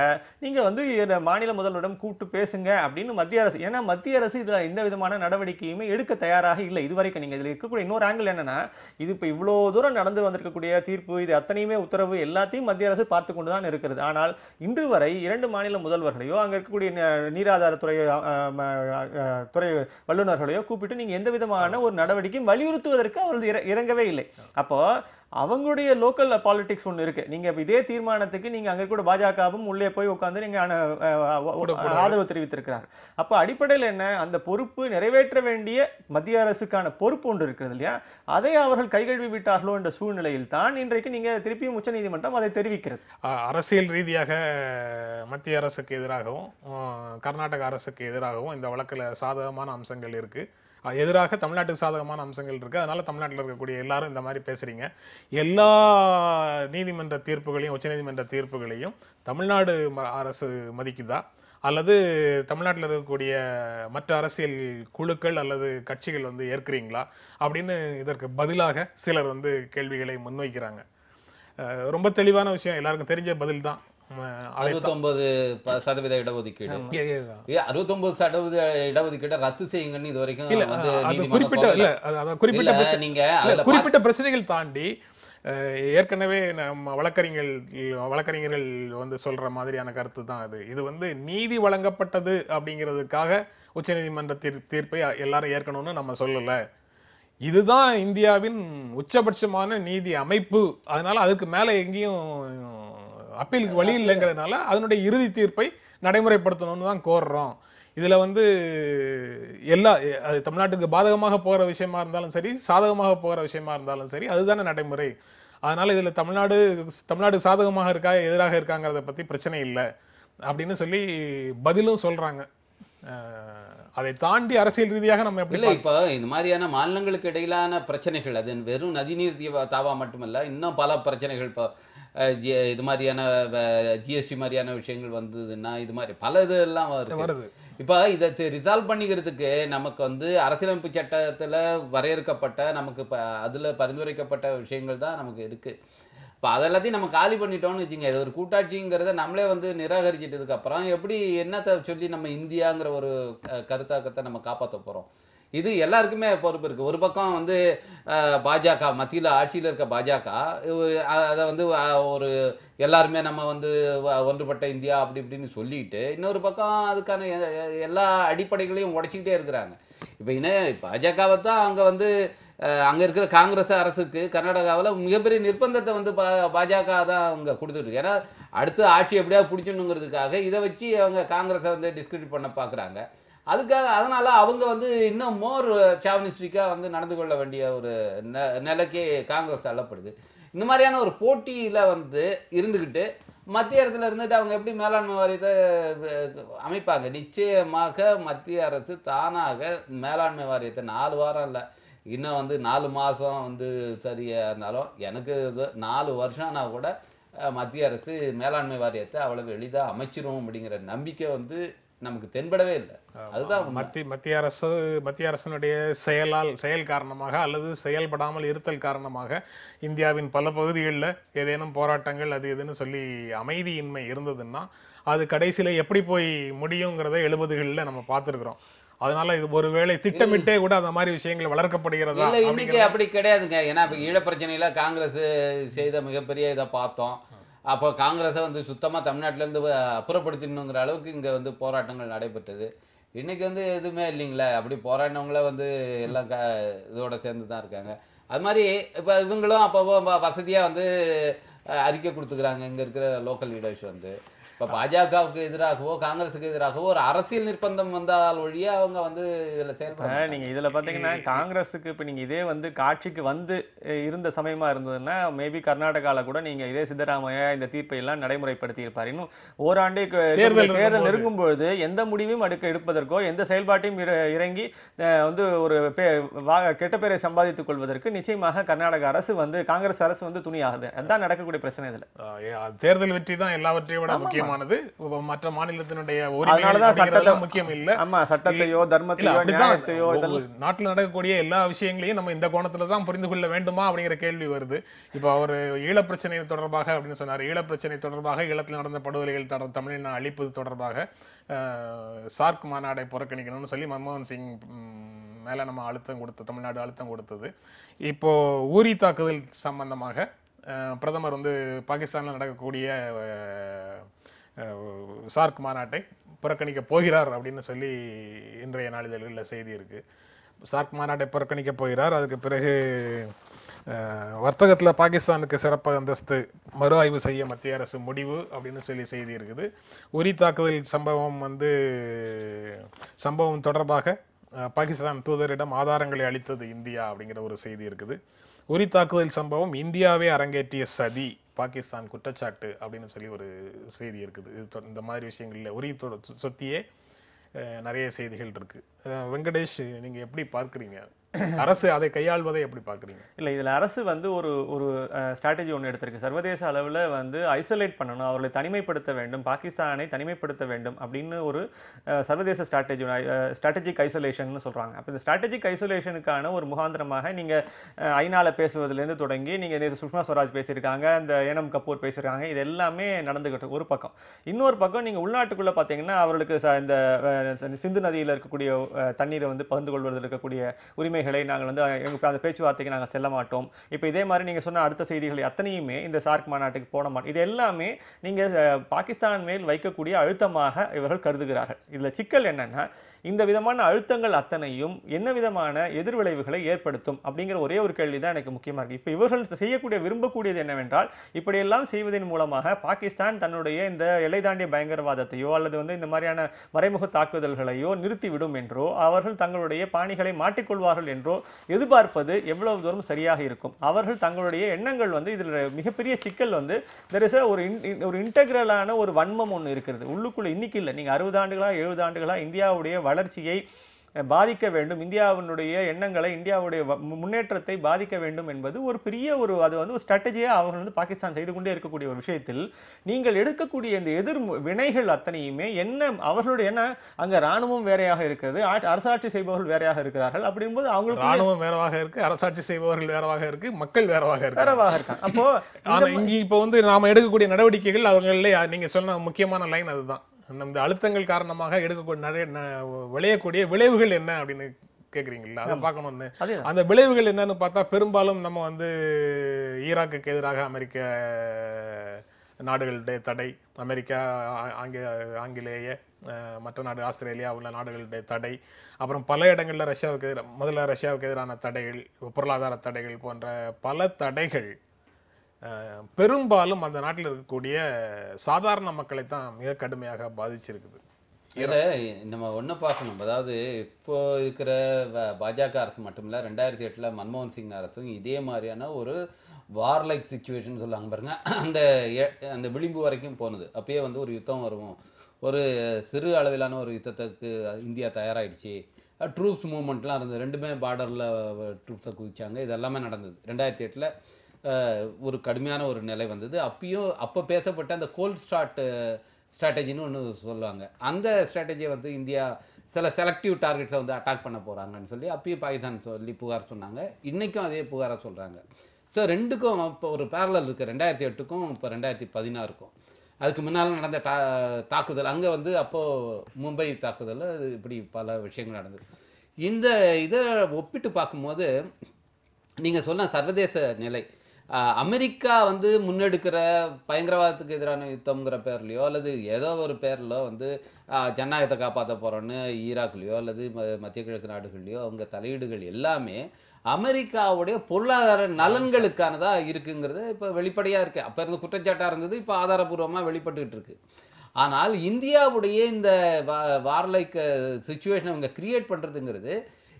Speaker 2: நீங்கள் வந்து மாநில முதல்வரிடம் கூப்பிட்டு பேசுங்க அப்படின்னு மத்திய அரசு ஏன்னா மத்திய அரசு இதில் எந்த விதமான நடவடிக்கையுமே எடுக்க தயாராக இல்லை இதுவரைக்கும் நீங்கள் இதில் இருக்கக்கூடிய இன்னொரு ஆங்கிள் என்னென்னா இது இப்போ இவ்வளோ தூரம் நடந்து வந்திருக்கக்கூடிய தீர்ப்பு இது அத்தனையுமே உத்தரவு எல்லாத்தையும் மத்திய அரசு பார்த்து கொண்டு தான் இருக்கிறது ஆனால் இன்று வரை இரண்டு மாநில முதல்வர்களையோ அங்கே இருக்கக்கூடிய நீராதாரத்துறை துறை வல்லுநர்களையோ கூப்பிட்டு நீங்கள் எந்த விதமான ஒரு நடவடிக்கையும் வலியுறுத்துவதற்கு அவர்கள் இறங்கவே இல்லை அப்போது அவங்களுடைய லோக்கல் பாலிடிக்ஸ் ஒன்று இருக்குது நீங்கள் இதே தீர்மானத்துக்கு நீங்கள் அங்கே கூட பாஜகவும் உள்ளே போய் உட்காந்து நீங்கள் ஆதரவு தெரிவித்திருக்கிறார் அப்போ அடிப்படையில் என்ன அந்த பொறுப்பு நிறைவேற்ற வேண்டிய மத்திய அரசுக்கான பொறுப்பு ஒன்று இருக்கிறது இல்லையா அதை அவர்கள் கைகழுவி விட்டார்களோ என்ற சூழ்நிலையில் தான் இன்றைக்கு நீங்கள் திருப்பியும் உச்சநீதிமன்றம் அதை தெரிவிக்கிறது அரசியல் ரீதியாக மத்திய அரசுக்கு எதிராகவும்
Speaker 1: கர்நாடக அரசுக்கு எதிராகவும் இந்த வழக்கில் சாதகமான அம்சங்கள் இருக்குது எதிராக தமிழ்நாட்டுக்கு சாதகமான அம்சங்கள் இருக்குது அதனால் தமிழ்நாட்டில் இருக்கக்கூடிய எல்லாரும் இந்த மாதிரி பேசுகிறீங்க எல்லா நீதிமன்ற தீர்ப்புகளையும் உச்சநீதிமன்ற தீர்ப்புகளையும் தமிழ்நாடு அரசு மதிக்குதா அல்லது தமிழ்நாட்டில் இருக்கக்கூடிய மற்ற அரசியல் குழுக்கள் அல்லது கட்சிகள் வந்து ஏற்கிறீங்களா அப்படின்னு இதற்கு பதிலாக சிலர் வந்து கேள்விகளை முன்வைக்கிறாங்க ரொம்ப தெளிவான விஷயம் எல்லாருக்கும் தெரிஞ்ச பதில் தான் அறுபத்தொன்பது
Speaker 3: சதவீத இடஒதுக்கீடு அறுபத்தொன்பது சதவீத இடஒதுக்கீடு ரத்து செய்யுங்கன்னு இது வரைக்கும் வந்து குறிப்பிட்ட இல்ல குறிப்பிட்ட நீங்க
Speaker 1: குறிப்பிட்ட பிரச்சனைகள் தாண்டி ஏற்கனவே நம்ம வழக்கறிஞர்கள் வழக்கறிஞர்கள் வந்து சொல்ற மாதிரியான கருத்து தான் அது இது வந்து நீதி வழங்கப்பட்டது அப்படிங்கிறதுக்காக உச்சநீதிமன்ற தீர் தீர்ப்பை எல்லாரும் ஏற்கனவே நம்ம சொல்லலை இதுதான் இந்தியாவின் உச்சபட்சமான நீதி அமைப்பு அதனால அதுக்கு மேலே எங்கேயும் அப்பீலுக்கு வழி இல்லைங்கிறதுனால அதனுடைய இறுதி தீர்ப்பை நடைமுறைப்படுத்தணும்னு தான் கோர்றோம் இதில் வந்து எல்லா அது தமிழ்நாட்டுக்கு பாதகமாக போகிற விஷயமா இருந்தாலும் சரி சாதகமாக போகிற விஷயமா இருந்தாலும் சரி அதுதானே நடைமுறை அதனால் இதில் தமிழ்நாடு தமிழ்நாடு சாதகமாக இருக்கா எதிராக இருக்காங்கிறத பற்றி பிரச்சனை இல்லை
Speaker 3: அப்படின்னு சொல்லி பதிலும் சொல்கிறாங்க
Speaker 1: அதை தாண்டி அரசியல் ரீதியாக நம்ம எப்படி இல்லை இப்போ
Speaker 3: இந்த மாதிரியான மாநிலங்களுக்கு இடையிலான பிரச்சனைகள் அது வெறும் நதிநீர் தீவா தாவா மட்டுமல்ல இன்னும் பல பிரச்சனைகள் இப்போ இது மாதிரியான ஜிஎஸ்டி மாதிரியான விஷயங்கள் வந்ததுன்னா இது மாதிரி பல இது எல்லாம் வருது இப்போ இதை ரிசால்வ் பண்ணிக்கிறதுக்கு நமக்கு வந்து அரசியலமைப்பு சட்டத்தில் வரையறுக்கப்பட்ட நமக்கு இப்போ அதில் பரிந்துரைக்கப்பட்ட விஷயங்கள் தான் நமக்கு இருக்குது இப்போ அதெல்லாத்தையும் நம்ம காலி பண்ணிட்டோம்னு வச்சுங்க இது ஒரு கூட்டாட்சிங்கிறத நம்மளே வந்து நிராகரிச்சிட்டதுக்கப்புறம் எப்படி என்னத்தை சொல்லி நம்ம இந்தியாங்கிற ஒரு கருத்தாக்கத்தை நம்ம காப்பாற்ற போகிறோம் இது எல்லாருக்குமே பொறுப்பு இருக்குது ஒரு பக்கம் வந்து பாஜக மத்தியில் ஆட்சியில் இருக்க பாஜக அதை வந்து ஒரு எல்லாருமே நம்ம வந்து ஒன்றுபட்ட இந்தியா அப்படி இப்படின்னு சொல்லிட்டு இன்னொரு பக்கம் அதுக்கான எல்லா அடிப்படைகளையும் உடச்சிக்கிட்டே இருக்கிறாங்க இப்போ என்ன பாஜகவை தான் அங்கே வந்து அங்கே இருக்கிற காங்கிரஸ் அரசுக்கு கர்நாடகாவில் மிகப்பெரிய நிர்பந்தத்தை வந்து பா பாஜக தான் அவங்க கொடுத்துட்ருக்கு ஏன்னா அடுத்து ஆட்சி எப்படியாவது பிடிச்சணுங்கிறதுக்காக இதை வச்சு அவங்க காங்கிரஸை வந்து டிஸ்கிரிட் பண்ண பார்க்குறாங்க அதுக்காக அதனால் அவங்க வந்து இன்னும் மோர் சாவனிஸ்டிக்காக வந்து நடந்து கொள்ள வேண்டிய ஒரு ந நிலைக்கே காங்கிரஸ் தள்ளப்படுது இந்த மாதிரியான ஒரு போட்டியில் வந்து இருந்துக்கிட்டு மத்திய அரசில் இருந்துட்டு அவங்க எப்படி மேலாண்மை வாரியத்தை அமைப்பாங்க நிச்சயமாக மத்திய அரசு தானாக மேலாண்மை வாரியத்தை நாலு வாரம் இல்லை இன்னும் வந்து நாலு மாதம் வந்து சரியாக இருந்தாலும் எனக்கு நாலு வருஷம்னா கூட மத்திய அரசு மேலாண்மை வாரியத்தை அவ்வளவு எளிதாக அமைச்சிரும் அப்படிங்கிற நம்பிக்கை வந்து நமக்கு தென்படவே இல்லை அதுதான் மத்திய மத்திய அரசு
Speaker 1: மத்திய அரசினுடைய செயலால் செயல் காரணமாக அல்லது செயல்படாமல் இருத்தல் காரணமாக இந்தியாவின் பல பகுதிகளில் ஏதேனும் போராட்டங்கள் அது எதுன்னு சொல்லி அமைதியின்மை இருந்ததுன்னா அது கடைசியில் எப்படி போய் முடியுங்கிறத எழுபதுகளில் நம்ம பார்த்துருக்குறோம் அதனால இது ஒருவேளை திட்டமிட்டே கூட அந்த மாதிரி விஷயங்கள் வளர்க்கப்படுகிறதா இல்லை இன்னைக்கு
Speaker 3: அப்படி கிடையாதுங்க ஏன்னா இப்போ ஈழ பிரச்சனையில் காங்கிரஸ் செய்த மிகப்பெரிய இதை பார்த்தோம் அப்போ காங்கிரஸை வந்து சுத்தமாக தமிழ்நாட்டிலேருந்து அப்புறப்படுத்தணுங்கிற அளவுக்கு இங்கே வந்து போராட்டங்கள் நடைபெற்றது இன்றைக்கி வந்து எதுவுமே இல்லைங்களே அப்படி போராடினவங்களே வந்து எல்லாம் க இதோட சேர்ந்து தான் இருக்காங்க அது மாதிரி இப்போ இவங்களும் அப்பப்போ வசதியாக வந்து அறிக்கை கொடுத்துக்கிறாங்க இங்கே இருக்கிற லோக்கல் லீடர்ஸ் வந்து இப்போ பாஜகவுக்கு எதிராகவோ காங்கிரஸுக்கு எதிராகவோ ஒரு அரசியல் நிர்பந்தம் வந்தால் வழியே அவங்க வந்து இதில் செயல்பட
Speaker 2: நீங்கள் இதில் பார்த்தீங்கன்னா காங்கிரஸுக்கு இப்போ நீங்கள் இதே வந்து காட்சிக்கு வந்து இருந்த சமயமாக இருந்ததுன்னா மேபி கர்நாடகாவில் கூட நீங்கள் இதே சித்தராமையா இந்த தீர்ப்பை எல்லாம் நடைமுறைப்படுத்தி இருப்பார் இன்னும் ஓராண்டு தேர்தல் நெருங்கும் பொழுது எந்த முடிவையும் அடுக்க எடுப்பதற்கோ எந்த செயல்பாட்டையும் இறங்கி வந்து ஒரு கெட்ட பேரை சம்பாதித்துக் கொள்வதற்கு நிச்சயமாக கர்நாடக அரசு வந்து காங்கிரஸ் அரசு வந்து துணியாகுது அதுதான் நடக்கக்கூடிய பிரச்சனை இதில் தேர்தல் வெற்றி தான் எல்லாவற்றையும் விட முக்கியம்
Speaker 1: முக்கியமானது மற்ற மாநிலத்தினுடைய ஒரு
Speaker 2: முக்கியம் இல்ல ஆமா சட்டத்தையோ தர்மத்தையோ
Speaker 1: நாட்டில் நடக்கக்கூடிய எல்லா விஷயங்களையும் நம்ம இந்த கோணத்துல தான் புரிந்து கொள்ள வேண்டுமா அப்படிங்கிற கேள்வி வருது இப்போ அவர் ஈழப் பிரச்சனை தொடர்பாக அப்படின்னு சொன்னார் ஈழப் பிரச்சனை தொடர்பாக ஈழத்தில் நடந்த படுகொலைகள் தொடர் தமிழின அழிப்பது தொடர்பாக சார்க் மாநாடை புறக்கணிக்கணும்னு சொல்லி மன்மோகன் சிங் மேலே நம்ம அழுத்தம் கொடுத்த தமிழ்நாடு அழுத்தம் கொடுத்தது இப்போ ஊரி தாக்குதல் சம்பந்தமாக பிரதமர் வந்து பாகிஸ்தானில் நடக்கக்கூடிய சார்க் மாநாட்டை புறக்கணிக்கப் போகிறார் அப்படின்னு சொல்லி இன்றைய நாளிதழ்களில் செய்தி இருக்குது சார்க் மாநாட்டை புறக்கணிக்கப் போகிறார் அதுக்கு பிறகு வர்த்தகத்தில் பாகிஸ்தானுக்கு சிறப்பு அந்தஸ்து மறு ஆய்வு செய்ய மத்திய அரசு முடிவு அப்படின்னு சொல்லி செய்தி இருக்குது உரி தாக்குதல் சம்பவம் வந்து சம்பவம் தொடர்பாக பாகிஸ்தான் தூதரிடம் ஆதாரங்களை அளித்தது இந்தியா அப்படிங்கிற ஒரு செய்தி இருக்குது உரி தாக்குதல் சம்பவம் இந்தியாவே அரங்கேற்றிய சதி பாகிஸ்தான் குற்றச்சாட்டு அப்படின்னு சொல்லி ஒரு செய்தி இருக்குது இது இந்த மாதிரி விஷயங்களில் ஒரே சொத்தியே நிறைய செய்திகள் இருக்குது வெங்கடேஷ்
Speaker 2: நீங்கள் எப்படி பார்க்குறீங்க அரசு அதை கையாள்வதை எப்படி பார்க்குறீங்க இல்லை இதில் அரசு வந்து ஒரு ஒரு ஸ்ட்ராட்டஜி ஒன்று எடுத்திருக்கு சர்வதேச அளவில் வந்து ஐசோலேட் பண்ணணும் அவர்களை தனிமைப்படுத்த வேண்டும் பாகிஸ்தானை தனிமைப்படுத்த வேண்டும் அப்படின்னு ஒரு சர்வதேச ஸ்ட்ராட்டஜி ஸ்ட்ராட்டஜிக் ஐசோலேஷன் சொல்கிறாங்க அப்போ இந்த ஸ்ட்ராட்டஜிக் ஐசோலேஷனுக்கான ஒரு முகாந்திரமாக நீங்கள் ஐநாவில் பேசுவதுலேருந்து தொடங்கி நீங்கள் நேற்று சுஷ்மா ஸ்வராஜ் பேசியிருக்காங்க இந்த ஏனம் கபூர் பேசியிருக்காங்க இது எல்லாமே நடந்துகிட்டு ஒரு பக்கம் இன்னொரு பக்கம் நீங்கள் உள்நாட்டுக்குள்ளே பார்த்தீங்கன்னா அவர்களுக்கு இந்த சிந்து நதியில் இருக்கக்கூடிய தண்ணீரை வந்து பகிர்ந்து கொள்வதில் இருக்கக்கூடிய உரிமை உரிமைகளை நாங்கள் வந்து எங்கள் அந்த பேச்சுவார்த்தைக்கு நாங்கள் செல்ல மாட்டோம் இப்போ இதே மாதிரி நீங்கள் சொன்ன அடுத்த செய்திகள் அத்தனையுமே இந்த சார்க் மாநாட்டுக்கு போட மாட்டோம் இது எல்லாமே நீங்கள் பாகிஸ்தான் மேல் வைக்கக்கூடிய அழுத்தமாக இவர்கள் கருதுகிறார்கள் இதில் சிக்கல் என்னென்னா இந்த விதமான அழுத்தங்கள் அத்தனையும் என்ன விதமான எதிர்விளைவுகளை ஏற்படுத்தும் அப்படிங்கிற ஒரே ஒரு கேள்வி தான் எனக்கு முக்கியமாக இருக்குது இப்போ இவர்கள் செய்யக்கூடிய விரும்பக்கூடியது என்னவென்றால் இப்படியெல்லாம் செய்வதன் மூலமாக பாகிஸ்தான் தன்னுடைய இந்த எல்லை தாண்டிய பயங்கரவாதத்தையோ அல்லது வந்து இந்த மாதிரியான மறைமுக தாக்குதல்களையோ நிறுத்திவிடும் என்றோ அவர்கள் தங்களுடைய பாணிகளை மாட்டிக்கொள்வார்கள் என்றோ எதிர்பார்ப்பது எவ்வளவு தூரம் சரியாக இருக்கும் அவர்கள் தங்களுடைய எண்ணங்கள் வந்து இதில் மிகப்பெரிய சிக்கல் வந்து தெர் இஸ் ஒரு ஒரு இன்டெக்ரலான ஒரு வன்மம் ஒன்று இருக்கிறது உள்ளுக்குள்ளே இன்னைக்கு இல்லை நீங்கள் அறுபது ஆண்டுகளாக எழுபது ஆண்டுகளாக இந்தியாவுடைய வளர்ச்சியை பாதிக்க வேண்டும் இந்தியாவினுடைய எண்ணங்களை இந்தியாவுடைய முன்னேற்றத்தை பாதிக்க வேண்டும் என்பது ஒரு பெரிய ஒரு அது வந்து ஒரு ஸ்ட்ராட்டஜியாக அவர்கள் வந்து பாகிஸ்தான் செய்து கொண்டே இருக்கக்கூடிய ஒரு விஷயத்தில் நீங்கள் எடுக்கக்கூடிய இந்த எதிர் வினைகள் அத்தனையுமே என்ன அவர்களுடைய என்ன அங்கே இராணுவம் வேறையாக இருக்கிறது அரசாட்சி செய்பவர்கள் வேறையாக இருக்கிறார்கள் அப்படிங்கும்போது அவங்களுக்கு ராணுவம் வேறவாக இருக்கு அரசாட்சி செய்பவர்கள் வேறவாக இருக்கு மக்கள் வேறவாக இருக்கு
Speaker 1: வேறவாக இருக்காங்க அப்போ இங்கே இப்போ வந்து நாம எடுக்கக்கூடிய நடவடிக்கைகள் அவர்கள் நீங்க சொன்ன முக்கியமான லைன் அதுதான் நமது அழுத்தங்கள் காரணமாக எடுக்கக்கூடிய நிறைய விளையக்கூடிய விளைவுகள் என்ன அப்படின்னு கேட்குறீங்களா அதை பார்க்கணும்னு அந்த விளைவுகள் என்னன்னு பார்த்தா பெரும்பாலும் நம்ம வந்து ஈராக்குக்கு எதிராக அமெரிக்க நாடுகளுடைய தடை அமெரிக்கா ஆங்கில ஆங்கிலேய மற்ற நாடு ஆஸ்திரேலியா உள்ள நாடுகளுடைய தடை அப்புறம் பல இடங்களில் ரஷ்யாவுக்கு எதிராக முதல்ல ரஷ்யாவுக்கு எதிரான தடைகள் பொருளாதார தடைகள் போன்ற பல தடைகள் பெரும்பாலும் அந்த நாட்டில் இருக்கக்கூடிய சாதாரண மக்களை தான் மிக
Speaker 3: கடுமையாக பாதிச்சிருக்குது இல்லை நம்ம ஒன்று பார்க்கணும் அதாவது இப்போ இருக்கிற பாஜக அரசு மட்டும் இல்லை ரெண்டாயிரத்தி எட்டில் மன்மோகன் சிங் அரசும் இதே மாதிரியான ஒரு வார்லைக் சுச்சுவேஷன் சொல்லுவாங்க பாருங்க அந்த அந்த விளிம்பு வரைக்கும் போனது அப்பயே வந்து ஒரு யுத்தம் வரும் ஒரு சிறு அளவிலான ஒரு யுத்தத்துக்கு இந்தியா தயாராகிடுச்சு ட்ரூப்ஸ் மூமெண்ட்லாம் இருந்தது ரெண்டுமே பார்டரில் ட்ரூப்ஸை குதிச்சாங்க இது எல்லாமே நடந்தது ரெண்டாயிரத்தி எட்டில் ஒரு கடுமையான ஒரு நிலை வந்தது அப்பயும் அப்போ பேசப்பட்ட அந்த கோல்ட் ஸ்டார்ட் ஸ்ட்ராட்டஜின்னு ஒன்று சொல்லுவாங்க அந்த ஸ்ட்ராட்டஜியை வந்து இந்தியா சில செலக்டிவ் டார்கெட்ஸை வந்து அட்டாக் பண்ண போகிறாங்கன்னு சொல்லி அப்பயும் பாகிஸ்தான் சொல்லி புகார் சொன்னாங்க இன்றைக்கும் அதே புகாராக சொல்கிறாங்க ஸோ ரெண்டுக்கும் இப்போ ஒரு பேரலல் இருக்குது ரெண்டாயிரத்தி எட்டுக்கும் இப்போ ரெண்டாயிரத்தி பதினாறுக்கும் அதுக்கு முன்னால் நடந்த டா தாக்குதல் அங்கே வந்து அப்போது மும்பை தாக்குதலில் இப்படி பல விஷயங்கள் நடந்தது இந்த இதை ஒப்பிட்டு பார்க்கும்போது நீங்கள் சொன்ன சர்வதேச நிலை அமெரிக்கா வந்து முன்னெடுக்கிற பயங்கரவாதத்துக்கு எதிரான யுத்தம்ங்கிற பேர்லையோ அல்லது ஏதோ ஒரு பேரில் வந்து ஜனநாயகத்தை காப்பாற்ற போகிறோன்னு ஈராக்லேயோ அல்லது மத்திய கிழக்கு நாடுகள்லையோ அவங்க தலையீடுகள் எல்லாமே அமெரிக்காவுடைய பொருளாதார நலன்களுக்கானதாக இருக்குங்கிறது இப்போ வெளிப்படையாக இருக்குது அப்போ இருந்த குற்றச்சாட்டாக இருந்தது இப்போ ஆதாரபூர்வமாக வெளிப்பட்டுக்கிட்டு இருக்குது ஆனால் இந்தியாவுடைய இந்த வார்லைக்கு சுச்சுவேஷனை அவங்க கிரியேட் பண்ணுறதுங்கிறது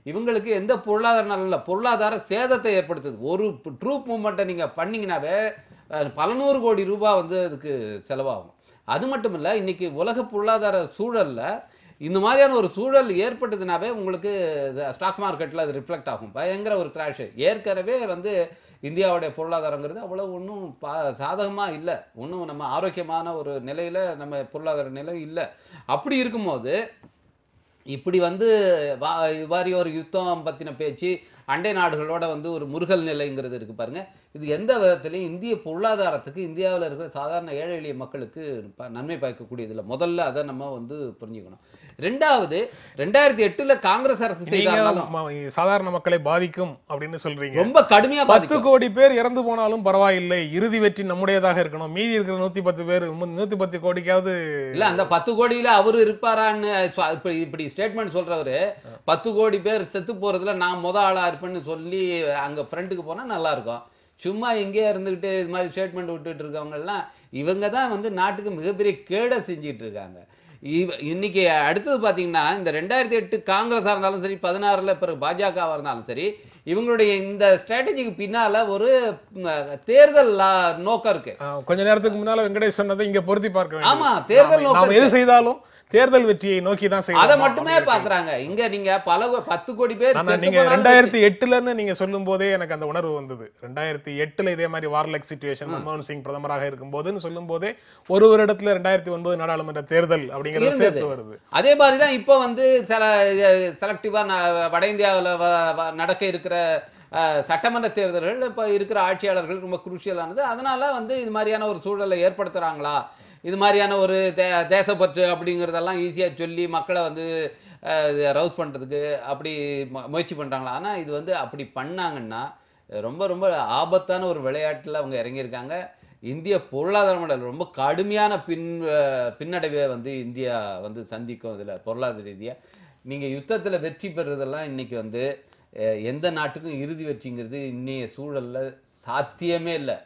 Speaker 3: இவங்களுக்கு எந்த பொருளாதார நலம் பொருளாதார சேதத்தை ஏற்படுத்துது ஒரு ட்ரூப் மூமெண்ட்டை நீங்கள் பண்ணிங்கனாவே பல நூறு கோடி ரூபாய் வந்து அதுக்கு செலவாகும் அது மட்டும் இல்லை இன்றைக்கி உலக பொருளாதார சூழலில் இந்த மாதிரியான ஒரு சூழல் ஏற்பட்டதுனாவே உங்களுக்கு ஸ்டாக் மார்க்கெட்டில் அது ரிஃப்ளெக்ட் ஆகும் பயங்கர ஒரு கிராஷு ஏற்கனவே வந்து இந்தியாவுடைய பொருளாதாரங்கிறது அவ்வளோ ஒன்றும் பா சாதகமாக இல்லை ஒன்றும் நம்ம ஆரோக்கியமான ஒரு நிலையில் நம்ம பொருளாதார நிலை இல்லை அப்படி இருக்கும்போது இப்படி வந்து வா இவ்வாறு ஒரு யுத்தம் பற்றின பேச்சு அண்டை நாடுகளோட வந்து ஒரு முருகல் நிலைங்கிறது இருக்குது பாருங்கள் இது எந்த விதத்திலையும் இந்திய பொருளாதாரத்துக்கு இந்தியாவில் இருக்கிற சாதாரண ஏழை எளிய மக்களுக்கு நன்மை பயக்கக்கூடியதில்லை முதல்ல அதை நம்ம வந்து புரிஞ்சுக்கணும் ரெண்டாவது ரெண்டாயிரத்தி எட்டுல காங்கிரஸ் அரசு செய்தாலும்
Speaker 1: சாதாரண மக்களை பாதிக்கும் அப்படின்னு சொல்றீங்க ரொம்ப கடுமையா பத்து
Speaker 3: கோடி பேர் இறந்து போனாலும்
Speaker 1: பரவாயில்லை இறுதி வெற்றி நம்முடையதாக இருக்கணும் மீதி இருக்கிற நூத்தி பத்து பேர் நூத்தி பத்து கோடிக்காவது இல்ல
Speaker 3: அந்த பத்து கோடியில அவர் இருப்பாரான்னு இப்படி ஸ்டேட்மெண்ட் சொல்றவரு பத்து கோடி பேர் செத்து போறதுல நான் முத ஆளா இருப்பேன்னு சொல்லி அங்க ஃப்ரெண்டுக்கு போனா நல்லா இருக்கும் சும்மா எங்கேயா இருந்துக்கிட்டு இது மாதிரி ஸ்டேட்மெண்ட் விட்டுட்டு இருக்கவங்கெல்லாம் இவங்க தான் வந்து நாட்டுக்கு மிகப்பெரிய கேடை செஞ்சிட்டு இருக்காங்க இவ இன்றைக்கி அடுத்தது பார்த்திங்கன்னா இந்த ரெண்டாயிரத்தி எட்டு காங்கிரஸாக இருந்தாலும் சரி பதினாறில் பிறகு பாஜகவாக இருந்தாலும் சரி இவங்களுடைய இந்த ஸ்ட்ராட்டஜிக்கு பின்னால் ஒரு தேர்தல் நோக்கம் இருக்குது
Speaker 1: கொஞ்ச நேரத்துக்கு முன்னால் வெங்கடேஷ் சொன்னதை இங்கே பொருத்தி பார்க்க ஆமாம் தேர்தல் நோக்கம் எது செய்தாலும் தேர்தல் வெற்றியை நோக்கி தான் செய்யும் அதை மட்டுமே
Speaker 3: பாக்குறாங்க இங்க நீங்க பல பத்து கோடி பேர் நீங்க ரெண்டாயிரத்தி
Speaker 1: எட்டுலன்னு நீங்க சொல்லும் போதே எனக்கு அந்த உணர்வு வந்தது ரெண்டாயிரத்தி எட்டுல இதே மாதிரி வார்லக் சுச்சுவேஷன் மன்மோகன் சிங் பிரதமராக இருக்கும் போதுன்னு சொல்லும் போதே ஒரு ஒரு இடத்துல ரெண்டாயிரத்தி ஒன்பது நாடாளுமன்ற தேர்தல் அப்படிங்கிறது சேர்த்து வருது
Speaker 3: அதே மாதிரிதான் இப்போ வந்து சில செலக்டிவா வட இந்தியாவில் நடக்க இருக்கிற சட்டமன்ற தேர்தல்கள் இப்போ இருக்கிற ஆட்சியாளர்கள் ரொம்ப குரூஷியலானது அதனால வந்து இது மாதிரியான ஒரு சூழலை ஏற்படுத்துறாங்களா இது மாதிரியான ஒரு தே தேசப்பற்று அப்படிங்கிறதெல்லாம் ஈஸியாக சொல்லி மக்களை வந்து ரவுஸ் பண்ணுறதுக்கு அப்படி முயற்சி பண்ணுறாங்களா ஆனால் இது வந்து அப்படி பண்ணாங்கன்னா ரொம்ப ரொம்ப ஆபத்தான ஒரு விளையாட்டில் அவங்க இறங்கியிருக்காங்க இந்திய பொருளாதார மண்டலம் ரொம்ப கடுமையான பின் பின்னடைவை வந்து இந்தியா வந்து சந்திக்கும் இதில் பொருளாதார ரீதியாக நீங்கள் யுத்தத்தில் வெற்றி பெறுறதெல்லாம் இன்றைக்கி வந்து எந்த நாட்டுக்கும் இறுதி வெற்றிங்கிறது இன்றைய சூழலில் சாத்தியமே இல்லை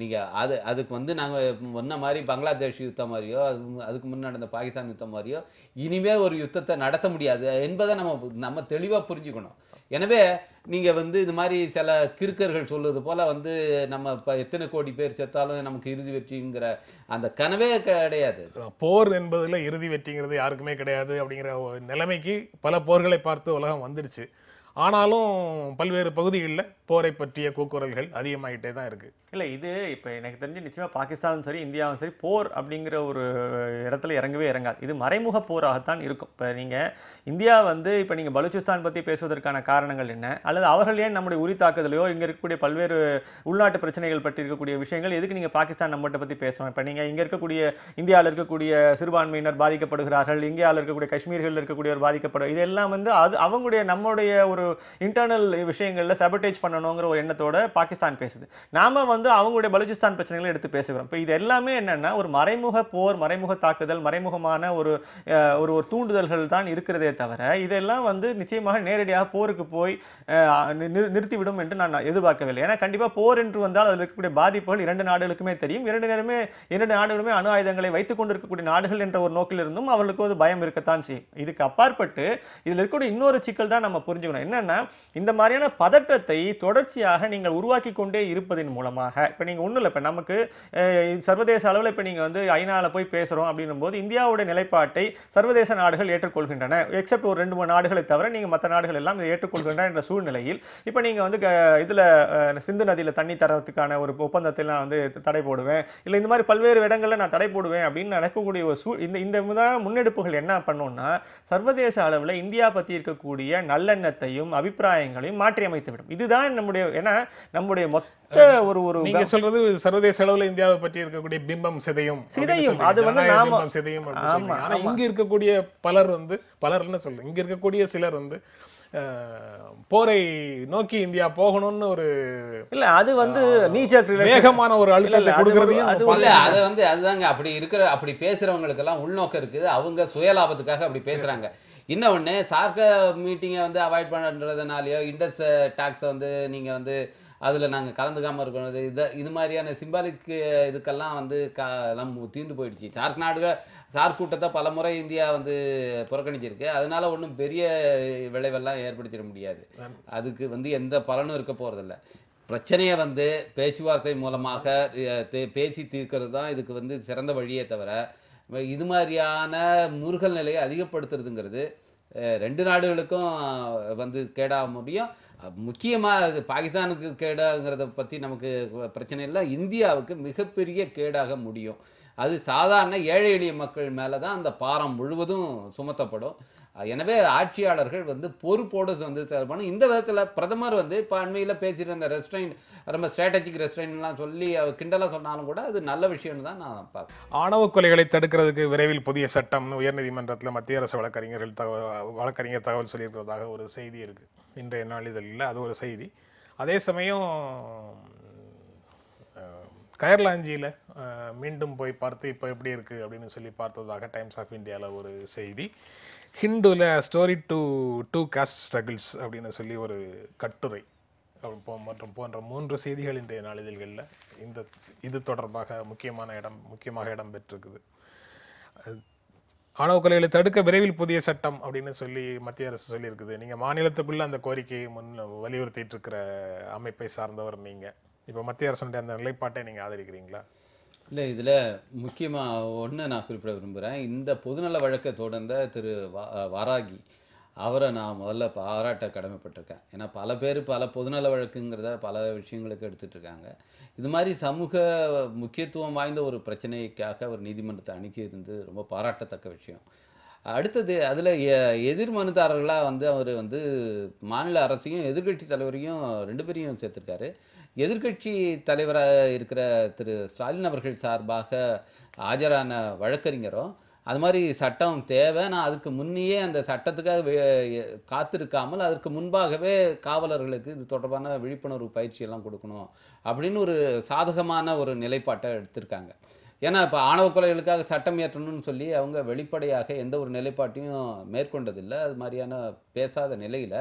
Speaker 3: நீங்கள் அது அதுக்கு வந்து நாங்கள் முன்ன மாதிரி பங்களாதேஷ் யுத்தம் மாதிரியோ அது அதுக்கு முன்னே நடந்த பாகிஸ்தான் யுத்தம் மாதிரியோ இனிமேல் ஒரு யுத்தத்தை நடத்த முடியாது என்பதை நம்ம நம்ம தெளிவாக புரிஞ்சுக்கணும் எனவே நீங்கள் வந்து இது மாதிரி சில கிறுக்கர்கள் சொல்லுவது போல் வந்து நம்ம இப்போ எத்தனை கோடி பேர் செத்தாலும் நமக்கு இறுதி வெற்றிங்கிற அந்த கனவே கிடையாது போர்
Speaker 1: என்பதில் இறுதி வெற்றிங்கிறது யாருக்குமே கிடையாது அப்படிங்கிற நிலைமைக்கு பல போர்களை பார்த்து உலகம் வந்துடுச்சு ஆனாலும் பல்வேறு பகுதிகளில் போரை பற்றிய கூக்குரல்கள் அதிகமாகிட்டே தான் இருக்குது
Speaker 2: இல்லை இது இப்போ எனக்கு தெரிஞ்சு நிச்சயமாக பாகிஸ்தானும் சரி இந்தியாவும் சரி போர் அப்படிங்கிற ஒரு இடத்துல இறங்கவே இறங்காது இது மறைமுக போராகத்தான் இருக்கும் இப்போ நீங்கள் இந்தியா வந்து இப்போ நீங்கள் பலூச்சிஸ்தான் பற்றி பேசுவதற்கான காரணங்கள் என்ன அல்லது அவர்கள் ஏன் நம்முடைய உரி தாக்குதலையோ இங்கே இருக்கக்கூடிய பல்வேறு உள்நாட்டு பிரச்சனைகள் பற்றி இருக்கக்கூடிய விஷயங்கள் எதுக்கு நீங்கள் பாகிஸ்தான் நம்மகிட்ட பற்றி பேசணும் இப்போ நீங்கள் இங்கே இருக்கக்கூடிய இந்தியாவில் இருக்கக்கூடிய சிறுபான்மையினர் பாதிக்கப்படுகிறார்கள் இந்தியாவில் இருக்கக்கூடிய காஷ்மீர்கள் இருக்கக்கூடியவர் பாதிக்கப்படும் இதெல்லாம் வந்து அது அவங்களுடைய நம்மளுடைய ஒரு இன்டர்னல் விஷயங்களில் சபட்டேஜ் பண்ணணுங்கிற ஒரு எண்ணத்தோட பாகிஸ்தான் பேசுது நாம் வந்து அவங்களுடைய பலுச்சிஸ்தான் பிரச்சனைகளை எடுத்து பேசுகிறோம் இப்போ இது எல்லாமே என்னென்னா ஒரு மறைமுக போர் மறைமுக தாக்குதல் மறைமுகமான ஒரு ஒரு ஒரு தூண்டுதல்கள் தான் இருக்கிறதே தவிர இதெல்லாம் வந்து நிச்சயமாக நேரடியாக போருக்கு போய் நிறுத்திவிடும் என்று நான் எதிர்பார்க்கவில்லை ஏன்னா கண்டிப்பாக போர் என்று வந்தால் அதில் இருக்கக்கூடிய பாதிப்புகள் இரண்டு நாடுகளுக்குமே தெரியும் இரண்டு நேரமே இரண்டு இரண்டு நாடுகளுமே அணு ஆயுதங்களை வைத்துக் கொண்டிருக்கக்கூடிய நாடுகள் என்ற ஒரு நோக்கில் இருந்தும் அவர்களுக்கு ஒரு பயம் இருக்கத்தான் செய்யும் இதுக்கு அப்பாற்பட்டு இதில் இருக்கக்கூடிய இன்னொரு சிக்கல் தான் நம்ம புரிஞ்சுக்கணும் என்னென்னா இந்த மாதிரியான பதற்றத்தை தொடர்ச்சியாக நீங்கள் உருவாக்கி கொண்டே இருப்பதன் மூலமாக இப்போ நீங்கள் ஒன்றும் இல்லை இப்போ நமக்கு சர்வதேச அளவில் இப்போ நீங்கள் வந்து ஐநாவில் போய் பேசுகிறோம் அப்படின்னும் போது இந்தியாவுடைய நிலைப்பாட்டை சர்வதேச நாடுகள் ஏற்றுக்கொள்கின்றன எக்ஸப்ட் ஒரு ரெண்டு மூணு நாடுகளை தவிர நீங்கள் மற்ற நாடுகள் எல்லாம் இதை ஏற்றுக்கொள்கின்றன என்ற சூழ்நிலையில் இப்போ நீங்கள் வந்து இதில் சிந்து நதியில் தண்ணி தரத்துக்கான ஒரு ஒப்பந்தத்தில் நான் வந்து தடை போடுவேன் இல்லை இந்த மாதிரி பல்வேறு பல்வேறு இடங்களில் நான் தடை போடுவேன் அப்படின்னு நடக்கக்கூடிய ஒரு சூ இந்த இந்த முதலான முன்னெடுப்புகள் என்ன பண்ணோம்னா சர்வதேச அளவில் இந்தியா பற்றி இருக்கக்கூடிய நல்லெண்ணத்தையும் அபிப்பிராயங்களையும் மாற்றி அமைத்துவிடும் இதுதான் நம்முடைய ஏன்னா நம்முடைய மொத்த ஒரு ஒரு சொல்றது சர்வதேச அளவில் இந்தியாவை பற்றி இருக்கக்கூடிய பிம்பம் சிதையும் சிதையும் அது வந்து நாம சிதையும் ஆமா ஆனா
Speaker 1: இங்க இருக்கக்கூடிய பலர் வந்து பலர்னு சொல்லுங்க இங்க இருக்கக்கூடிய சிலர் வந்து போரை நோக்கி இந்தியா போகணும்னு ஒரு இல்ல அது வந்து வேகமான ஒரு அழுத்தத்தை அது
Speaker 3: வந்து அதுதாங்க அப்படி இருக்கிற அப்படி பேசுறவங்களுக்கு எல்லாம் உள்நோக்கம் இருக்குது அவங்க சுயலாபத்துக்காக அப்படி பேசுறாங்க இன்னொன்னு சார்க்க மீட்டிங்கை வந்து அவாய்ட் பண்ணுறதுனாலையோ இண்டஸ் டாக்ஸை வந்து நீங்கள் வந்து அதில் நாங்கள் கலந்துக்காமல் இருக்கிறது இதை இது மாதிரியான சிம்பாலிக் இதுக்கெல்லாம் வந்து க நம்ம தீர்ந்து போயிடுச்சு சார்க் நாடுகள் சார் கூட்டத்தை பல முறை இந்தியா வந்து புறக்கணிச்சிருக்கு அதனால ஒன்றும் பெரிய விளைவெல்லாம் ஏற்படுத்திட முடியாது அதுக்கு வந்து எந்த பலனும் இருக்க போகிறதில்ல பிரச்சனையை வந்து பேச்சுவார்த்தை மூலமாக பேசி தீர்க்கிறது தான் இதுக்கு வந்து சிறந்த வழியே தவிர இது மாதிரியான முருகல் நிலையை அதிகப்படுத்துறதுங்கிறது ரெண்டு நாடுகளுக்கும் வந்து கேடாக முடியும் முக்கியமாக அது பாகிஸ்தானுக்கு கேடாங்கிறத பற்றி நமக்கு பிரச்சனை இல்லை இந்தியாவுக்கு மிகப்பெரிய கேடாக முடியும் அது சாதாரண ஏழை எளிய மக்கள் மேலே தான் அந்த பாரம் முழுவதும் சுமத்தப்படும் எனவே ஆட்சியாளர்கள் வந்து பொறுப்போடு வந்து செயல்படணும் இந்த விதத்தில் பிரதமர் வந்து இப்போ அண்மையில் பேசியிருந்த ரெஸ்டாரண்ட் ரொம்ப ஸ்ட்ராட்டஜிக் ரெஸ்டாரண்ட்லாம் சொல்லி கிண்டலாக சொன்னாலும் கூட அது நல்ல விஷயம்னு தான் நான் பார்க்குறேன்
Speaker 1: ஆணவ கொலைகளை தடுக்கிறதுக்கு விரைவில் புதிய சட்டம் உயர்நீதிமன்றத்தில் மத்திய அரசு வழக்கறிஞர்கள் தகவல் வழக்கறிஞர் தகவல் சொல்லியிருக்கிறதாக ஒரு செய்தி இருக்குது இன்றைய நாளிதழில் அது ஒரு செய்தி அதே சமயம் கயர்லாஞ்சியில் மீண்டும் போய் பார்த்து இப்போ எப்படி இருக்குது அப்படின்னு சொல்லி பார்த்ததாக டைம்ஸ் ஆஃப் இந்தியாவில் ஒரு செய்தி ஹிண்டுவில் story to do caste struggles அப்படின்னு சொல்லி ஒரு கட்டுரை மற்றும் போன்ற மூன்று செய்திகள் இன்றைய நாளிதழ்களில் இந்த இது தொடர்பாக முக்கியமான இடம் முக்கியமாக இடம் பெற்றிருக்குது ஆணவ கொலைகளை தடுக்க விரைவில் புதிய சட்டம் அப்படின்னு சொல்லி மத்திய அரசு சொல்லியிருக்குது நீங்கள் மாநிலத்துக்குள்ளே அந்த கோரிக்கையை முன் வலியுறுத்திட்டு இருக்கிற அமைப்பை சார்ந்தவர் நீங்கள் இப்போ மத்திய அரசனுடைய அந்த நிலைப்பாட்டை நீங்கள் ஆதரிக்கிறீங்களா
Speaker 3: இல்லை இதில் முக்கியமாக ஒன்று நான் குறிப்பிட விரும்புகிறேன் இந்த பொதுநல வழக்கை தொடர்ந்த திரு வாராகி அவரை நான் முதல்ல பாராட்ட கடமைப்பட்டிருக்கேன் ஏன்னா பல பேர் பல பொதுநல வழக்குங்கிறத பல விஷயங்களுக்கு எடுத்துகிட்டு இருக்காங்க இது மாதிரி சமூக முக்கியத்துவம் வாய்ந்த ஒரு பிரச்சனைக்காக ஒரு நீதிமன்றத்தை அணுகி இருந்து ரொம்ப பாராட்டத்தக்க விஷயம் அடுத்தது அதில் எதிர் மனுதாரர்களாக வந்து அவர் வந்து மாநில அரசையும் எதிர்கட்சி தலைவரையும் ரெண்டு பேரையும் சேர்த்துருக்காரு எதிர்கட்சி தலைவராக இருக்கிற திரு ஸ்டாலின் அவர்கள் சார்பாக ஆஜரான வழக்கறிஞரும் அது மாதிரி சட்டம் தேவை நான் அதுக்கு முன்னையே அந்த சட்டத்துக்காக காத்திருக்காமல் அதற்கு முன்பாகவே காவலர்களுக்கு இது தொடர்பான விழிப்புணர்வு பயிற்சியெல்லாம் கொடுக்கணும் அப்படின்னு ஒரு சாதகமான ஒரு நிலைப்பாட்டை எடுத்திருக்காங்க ஏன்னா இப்போ ஆணவ கொலைகளுக்காக சட்டம் இயற்றணும்னு சொல்லி அவங்க வெளிப்படையாக எந்த ஒரு நிலைப்பாட்டையும் மேற்கொண்டதில்லை அது மாதிரியான பேசாத நிலையில்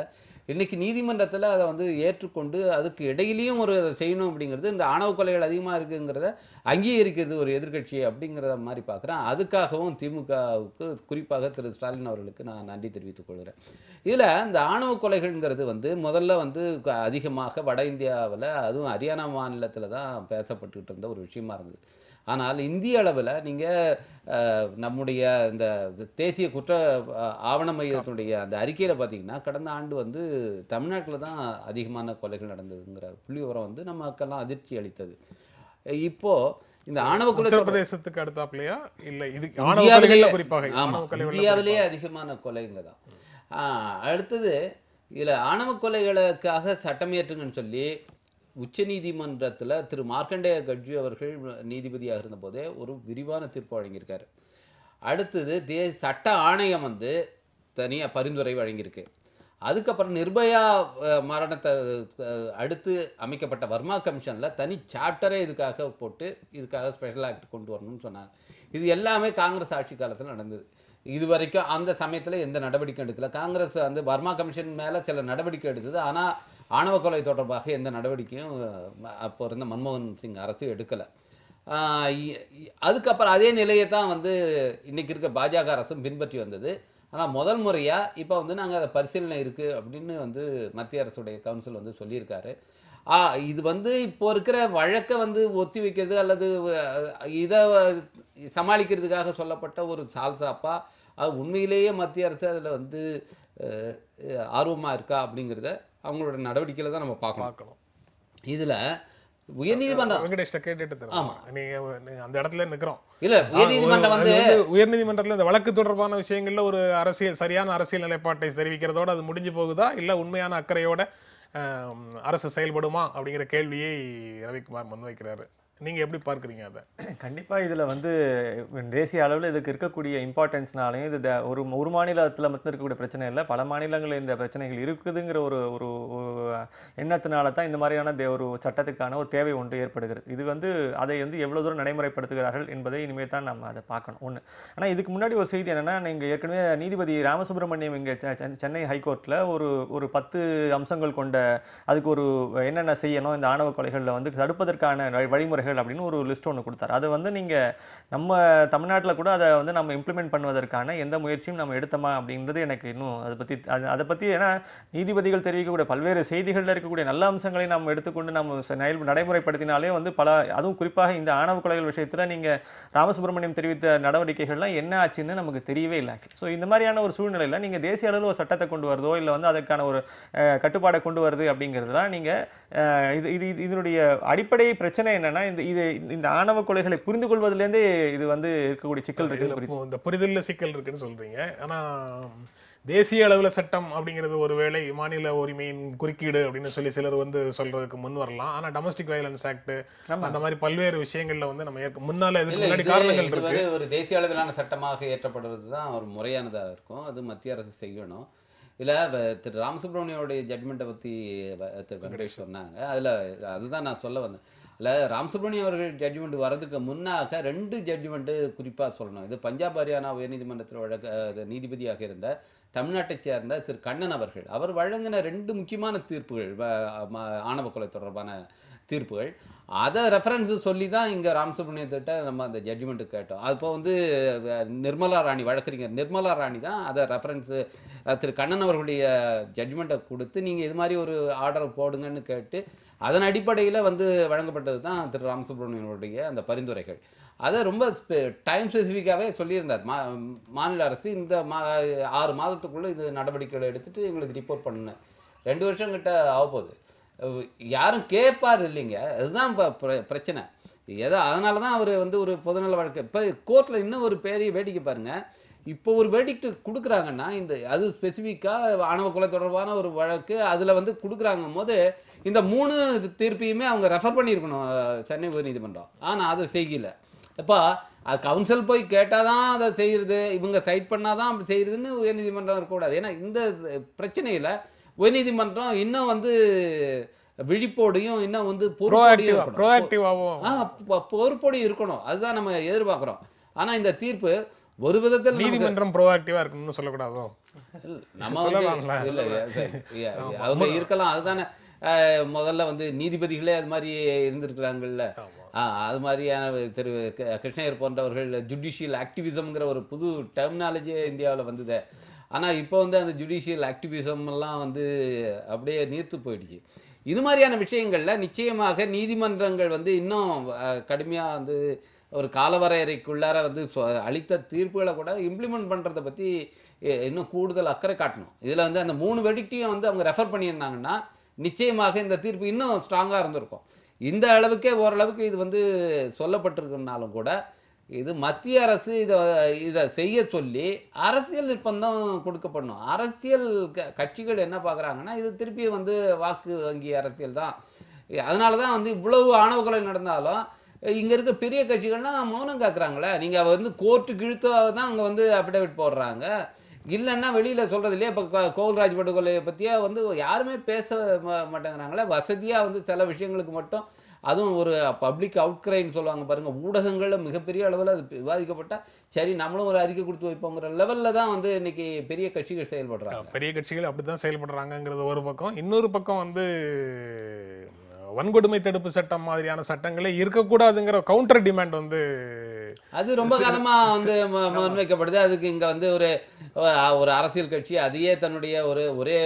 Speaker 3: இன்றைக்கி நீதிமன்றத்தில் அதை வந்து ஏற்றுக்கொண்டு அதுக்கு இடையிலையும் ஒரு அதை செய்யணும் அப்படிங்கிறது இந்த ஆணவ கொலைகள் அதிகமாக இருக்குங்கிறத அங்கீகரிக்கிறது ஒரு எதிர்கட்சி அப்படிங்கிறத மாதிரி பார்க்குறேன் அதுக்காகவும் திமுகவுக்கு குறிப்பாக திரு ஸ்டாலின் அவர்களுக்கு நான் நன்றி தெரிவித்துக் கொள்கிறேன் இதில் இந்த ஆணவ கொலைகள்ங்கிறது வந்து முதல்ல வந்து அதிகமாக வட இந்தியாவில் அதுவும் ஹரியானா மாநிலத்தில் தான் பேசப்பட்டுக்கிட்டு இருந்த ஒரு விஷயமா இருந்தது ஆனால் இந்திய அளவில் நீங்கள் நம்முடைய இந்த தேசிய குற்ற ஆவண மையத்தினுடைய அந்த அறிக்கையில் பார்த்தீங்கன்னா கடந்த ஆண்டு வந்து தமிழ்நாட்டில் தான் அதிகமான கொலைகள் நடந்ததுங்கிற புள்ளி உரம் வந்து நமக்கெல்லாம் அதிர்ச்சி அளித்தது இப்போது இந்த ஆணவ பிரதேசத்துக்கு அடுத்தாப்லையா இல்லை இது இந்தியாவிலேயே குறிப்பாக ஆமாம் இந்தியாவிலேயே அதிகமான கொலைங்க தான் அடுத்தது இதில் ஆணவ கொலைகளுக்காக சட்டம் சொல்லி உச்சநீதிமன்றத்தில் திரு மார்க்கண்டேய கட்ஜி அவர்கள் நீதிபதியாக இருந்தபோதே ஒரு விரிவான தீர்ப்பு வழங்கியிருக்காரு அடுத்தது தே சட்ட ஆணையம் வந்து தனியாக பரிந்துரை வழங்கியிருக்கு அதுக்கப்புறம் நிர்பயா மரணத்தை அடுத்து அமைக்கப்பட்ட வர்மா கமிஷனில் தனி சாப்டரே இதுக்காக போட்டு இதுக்காக ஸ்பெஷல் ஆக்ட் கொண்டு வரணும்னு சொன்னாங்க இது எல்லாமே காங்கிரஸ் ஆட்சி காலத்தில் நடந்தது இது வரைக்கும் அந்த சமயத்தில் எந்த நடவடிக்கை எடுக்கல காங்கிரஸ் வந்து வர்மா கமிஷன் மேலே சில நடவடிக்கை எடுத்தது ஆனால் ஆணவ கொலை தொடர்பாக எந்த நடவடிக்கையும் அப்போ இருந்த மன்மோகன் சிங் அரசு எடுக்கலை அதுக்கப்புறம் அதே நிலையை தான் வந்து இன்றைக்கி இருக்க பாஜக அரசும் பின்பற்றி வந்தது ஆனால் முதல் முறையாக இப்போ வந்து நாங்கள் அதை பரிசீலனை இருக்குது அப்படின்னு வந்து மத்திய அரசுடைய கவுன்சில் வந்து சொல்லியிருக்காரு இது வந்து இப்போ இருக்கிற வழக்கை வந்து ஒத்தி வைக்கிறது அல்லது இதை சமாளிக்கிறதுக்காக சொல்லப்பட்ட ஒரு சாப்பா அது உண்மையிலேயே மத்திய அரசு அதில் வந்து ஆர்வமாக இருக்கா அப்படிங்கிறத அவங்களோட நடவடிக்கையில் தான் நம்ம பார்க்கணும் இதுல உயர்நீதிமன்றம் வெங்கடேஷ்ட கேட்டுட்டு ஆமா
Speaker 1: நீங்க அந்த இடத்துல நிக்கிறோம் இல்ல உயர்நீதிமன்றம் வந்து
Speaker 3: உயர்நீதிமன்றத்துல இந்த
Speaker 1: வழக்கு தொடர்பான விஷயங்கள்ல ஒரு அரசியல் சரியான அரசியல் நிலைப்பாட்டை தெரிவிக்கிறதோட அது முடிஞ்சு போகுதா இல்ல உண்மையான அக்கறையோட அரசு செயல்படுமா அப்படிங்கிற கேள்வியை ரவிக்குமார் முன்வைக்கிறாரு நீங்கள் எப்படி பார்க்குறீங்க அதை
Speaker 2: கண்டிப்பாக இதில் வந்து தேசிய அளவில் இதுக்கு இருக்கக்கூடிய இம்பார்ட்டன்ஸ்னாலையும் இது ஒரு ஒரு மாநிலத்தில் மட்டும் இருக்கக்கூடிய பிரச்சனை இல்லை பல மாநிலங்களில் இந்த பிரச்சனைகள் இருக்குதுங்கிற ஒரு ஒரு எண்ணத்தினால தான் இந்த மாதிரியான ஒரு சட்டத்துக்கான ஒரு தேவை ஒன்று ஏற்படுகிறது இது வந்து அதை வந்து எவ்வளோ தூரம் நடைமுறைப்படுத்துகிறார்கள் என்பதை இனிமேல் தான் நம்ம அதை பார்க்கணும் ஒன்று ஆனால் இதுக்கு முன்னாடி ஒரு செய்தி என்னென்னா நீங்கள் ஏற்கனவே நீதிபதி ராமசுப்ரமணியம் இங்கே சென்னை ஹைகோர்ட்டில் ஒரு ஒரு பத்து அம்சங்கள் கொண்ட அதுக்கு ஒரு என்னென்ன செய்யணும் இந்த ஆணவ கொலைகளில் வந்து தடுப்பதற்கான வழிமுறைகள் அப்படின்னு ஒரு லிஸ்ட் ஒன்று கொடுத்தார் அதை வந்து நீங்கள் நம்ம தமிழ்நாட்டில் கூட அதை வந்து நம்ம இம்ப்ளிமெண்ட் பண்ணுவதற்கான எந்த முயற்சியும் நம்ம எடுத்தோமா அப்படின்றது எனக்கு இன்னும் அதை பற்றி அதை பற்றி ஏன்னா நீதிபதிகள் தெரிவிக்கக்கூடிய பல்வேறு செய்தி செய்திகளில் இருக்கக்கூடிய நல்ல அம்சங்களை நாம் எடுத்துக்கொண்டு நாம் நடைமுறைப்படுத்தினாலே வந்து பல அதுவும் குறிப்பாக இந்த ஆணவ கொலைகள் விஷயத்தில் நீங்கள் ராமசுப்ரமணியம் தெரிவித்த நடவடிக்கைகள்லாம் என்ன ஆச்சுன்னு நமக்கு தெரியவே இல்லை ஸோ இந்த மாதிரியான ஒரு சூழ்நிலையில் நீங்கள் தேசிய அளவில் ஒரு சட்டத்தை கொண்டு வருதோ இல்லை வந்து அதுக்கான ஒரு கட்டுப்பாடை கொண்டு வருது அப்படிங்கிறது தான் நீங்கள் இது இது இதனுடைய அடிப்படை பிரச்சனை என்னென்னா இந்த இது இந்த ஆணவ கொலைகளை புரிந்து கொள்வதுலேருந்தே இது வந்து இருக்கக்கூடிய சிக்கல் இருக்குது இந்த புரிதலில்
Speaker 1: சிக்கல் இருக்குன்னு சொல்கிறீங்க ஆனால் தேசிய அளவில் சட்டம் அப்படிங்கிறது ஒரு வேலை மாநில உரிமையின் குறுக்கீடு அப்படின்னு சொல்லி சிலர் வந்து சொல்றதுக்கு முன் வரலாம் ஆனால் டொமஸ்டிக் வயலன்ஸ் ஆக்ட் அந்த மாதிரி பல்வேறு விஷயங்கள்ல வந்து நம்ம ஏற்க முன்னால இதுக்கு முன்னாடி காரணங்கள் இருக்கு ஒரு தேசிய
Speaker 3: அளவிலான சட்டமாக ஏற்றப்படுறது தான் ஒரு முறையானதாக இருக்கும் அது மத்திய அரசு செய்யணும் இல்லை திரு ராமசுப்ரமணியோடைய ஜட்மெண்ட்டை பற்றி திரு வெங்கடேஷ் சொன்னாங்க அதில் அதுதான் நான் சொல்ல வந்தேன் இல்லை ராமசுப்ரமணியம் அவர்கள் ஜட்ஜ்மெண்ட் வர்றதுக்கு முன்னாக ரெண்டு ஜட்ஜ்மெண்ட்டு குறிப்பாக சொல்லணும் இது பஞ்சாப் ஹரியானா உயர்நீதிமன்றத்தில் வழக்க நீதிபதியாக இருந்த தமிழ்நாட்டை சேர்ந்த திரு கண்ணன் அவர்கள் அவர் வழங்கின ரெண்டு முக்கியமான தீர்ப்புகள் ஆணவ கொலை தொடர்பான தீர்ப்புகள் அதை ரெஃபரன்ஸு சொல்லி தான் இங்கே ராமசுப்ரமணியத்திட்ட நம்ம அந்த ஜட்ஜ்மெண்ட்டு கேட்டோம் அப்போ வந்து நிர்மலா ராணி வழக்கறிஞர் நிர்மலா ராணி தான் அதை ரெஃபரன்ஸு திரு கண்ணன் அவர்களுடைய ஜட்ஜ்மெண்ட்டை கொடுத்து நீங்கள் இது மாதிரி ஒரு ஆர்டர் போடுங்கன்னு கேட்டு அதன் அடிப்படையில் வந்து வழங்கப்பட்டது தான் திரு ராமசுப்ரமணியனுடைய அந்த பரிந்துரைகள் அதை ரொம்ப டைம் ஸ்பெசிஃபிக்காகவே சொல்லியிருந்தார் மா மாநில அரசு இந்த மா ஆறு மாதத்துக்குள்ளே இது நடவடிக்கைகளை எடுத்துகிட்டு எங்களுக்கு ரிப்போர்ட் பண்ணேன் ரெண்டு வருஷம் கிட்ட ஆக போகுது யாரும் கேட்பார் இல்லைங்க அதுதான் பிரச்சனை ஏதோ அதனால தான் அவர் வந்து ஒரு பொதுநல வழக்கு இப்போ கோர்ட்டில் இன்னும் ஒரு பெரிய வேடிக்கை பாருங்கள் இப்போ ஒரு வேடிக்கை கொடுக்குறாங்கன்னா இந்த அது ஸ்பெசிஃபிக்காக ஆணவ கொலை தொடர்பான ஒரு வழக்கு அதில் வந்து கொடுக்குறாங்கும் போது இந்த மூணு தீர்ப்பையுமே அவங்க ரெஃபர் பண்ணியிருக்கணும் சென்னை உயர்நீதிமன்றம் ஆனால் அதை செய்யல இப்போ அது கவுன்சில் போய் கேட்டால் தான் அதை செய்கிறது இவங்க சைட் பண்ணால் தான் அப்படி செய்கிறதுன்னு உயர்நீதிமன்றம் இருக்கக்கூடாது ஏன்னா இந்த பிரச்சனையில் உயர்நீதிமன்றம் இன்னும் வந்து விழிப்போடையும் இன்னும் வந்து பொறுப்போடையும் இருக்கணும் அதுதான் நம்ம எதிர்பார்க்குறோம் ஆனால் இந்த தீர்ப்பு ஒரு விதத்தில் நீதிமன்றம் ப்ரோஆக்டிவாக இருக்கணும்னு சொல்லக்கூடாதோ நம்ம இல்லை அவங்க இருக்கலாம் அதுதானே முதல்ல வந்து நீதிபதிகளே அது மாதிரி இருந்திருக்கிறாங்கல்ல அது மாதிரியான திரு கிருஷ்ணயர் போன்றவர்கள் ஜுடிஷியல் ஆக்டிவிசம்ங்கிற ஒரு புது டெர்மினாலஜியே இந்தியாவில் வந்தது ஆனால் இப்போ வந்து அந்த ஜுடிஷியல் ஆக்டிவிசம் எல்லாம் வந்து அப்படியே நீர்த்து போயிடுச்சு இது மாதிரியான விஷயங்களில் நிச்சயமாக நீதிமன்றங்கள் வந்து இன்னும் கடுமையாக வந்து ஒரு காலவரையறைக்குள்ளார வந்து அளித்த தீர்ப்புகளை கூட இம்ப்ளிமெண்ட் பண்ணுறதை பற்றி இன்னும் கூடுதல் அக்கறை காட்டணும் இதில் வந்து அந்த மூணு வெடிக்கையும் வந்து அவங்க ரெஃபர் பண்ணியிருந்தாங்கன்னா நிச்சயமாக இந்த தீர்ப்பு இன்னும் ஸ்ட்ராங்காக இருந்திருக்கும் இந்த அளவுக்கே ஓரளவுக்கு இது வந்து சொல்லப்பட்டிருக்குனாலும் கூட இது மத்திய அரசு இதை இதை செய்ய சொல்லி அரசியல் நிர்பந்தம் கொடுக்கப்படணும் அரசியல் க கட்சிகள் என்ன பார்க்குறாங்கன்னா இது திருப்பி வந்து வாக்கு வங்கி அரசியல் தான் அதனால தான் வந்து இவ்வளவு ஆணவுகளை நடந்தாலும் இங்கே இருக்க பெரிய கட்சிகள்னால் மௌனம் காக்குறாங்களே நீங்கள் வந்து கோர்ட்டு இழுத்தாக தான் அங்கே வந்து அஃபிடேவிட் போடுறாங்க இல்லைன்னா வெளியில் சொல்கிறது இல்லையா இப்போ கோவில்ராஜ் படுகொலையை பற்றியே வந்து யாருமே பேச மாட்டேங்கிறாங்களே வசதியாக வந்து சில விஷயங்களுக்கு மட்டும் அதுவும் ஒரு பப்ளிக் அவுட்கிரைன்னு சொல்லுவாங்க பாருங்கள் ஊடகங்களில் மிகப்பெரிய அளவில் அது விவாதிக்கப்பட்டால் சரி நம்மளும் ஒரு அறிக்கை கொடுத்து வைப்போங்கிற லெவலில் தான் வந்து இன்றைக்கி பெரிய கட்சிகள் செயல்படுறாங்க
Speaker 1: பெரிய கட்சிகள் அப்படி தான் செயல்படுறாங்கங்கிறது ஒரு பக்கம் இன்னொரு பக்கம் வந்து வன்கொடுமை தடுப்பு சட்டம் மாதிரியான சட்டங்களே இருக்கக்கூடாதுங்கிற கவுண்டர் டிமாண்ட் வந்து அது ரொம்ப காலமாக வந்து
Speaker 3: முன்வைக்கப்படுது அதுக்கு இங்கே வந்து ஒரு ஒரு அரசியல் கட்சி அதையே தன்னுடைய ஒரு ஒரே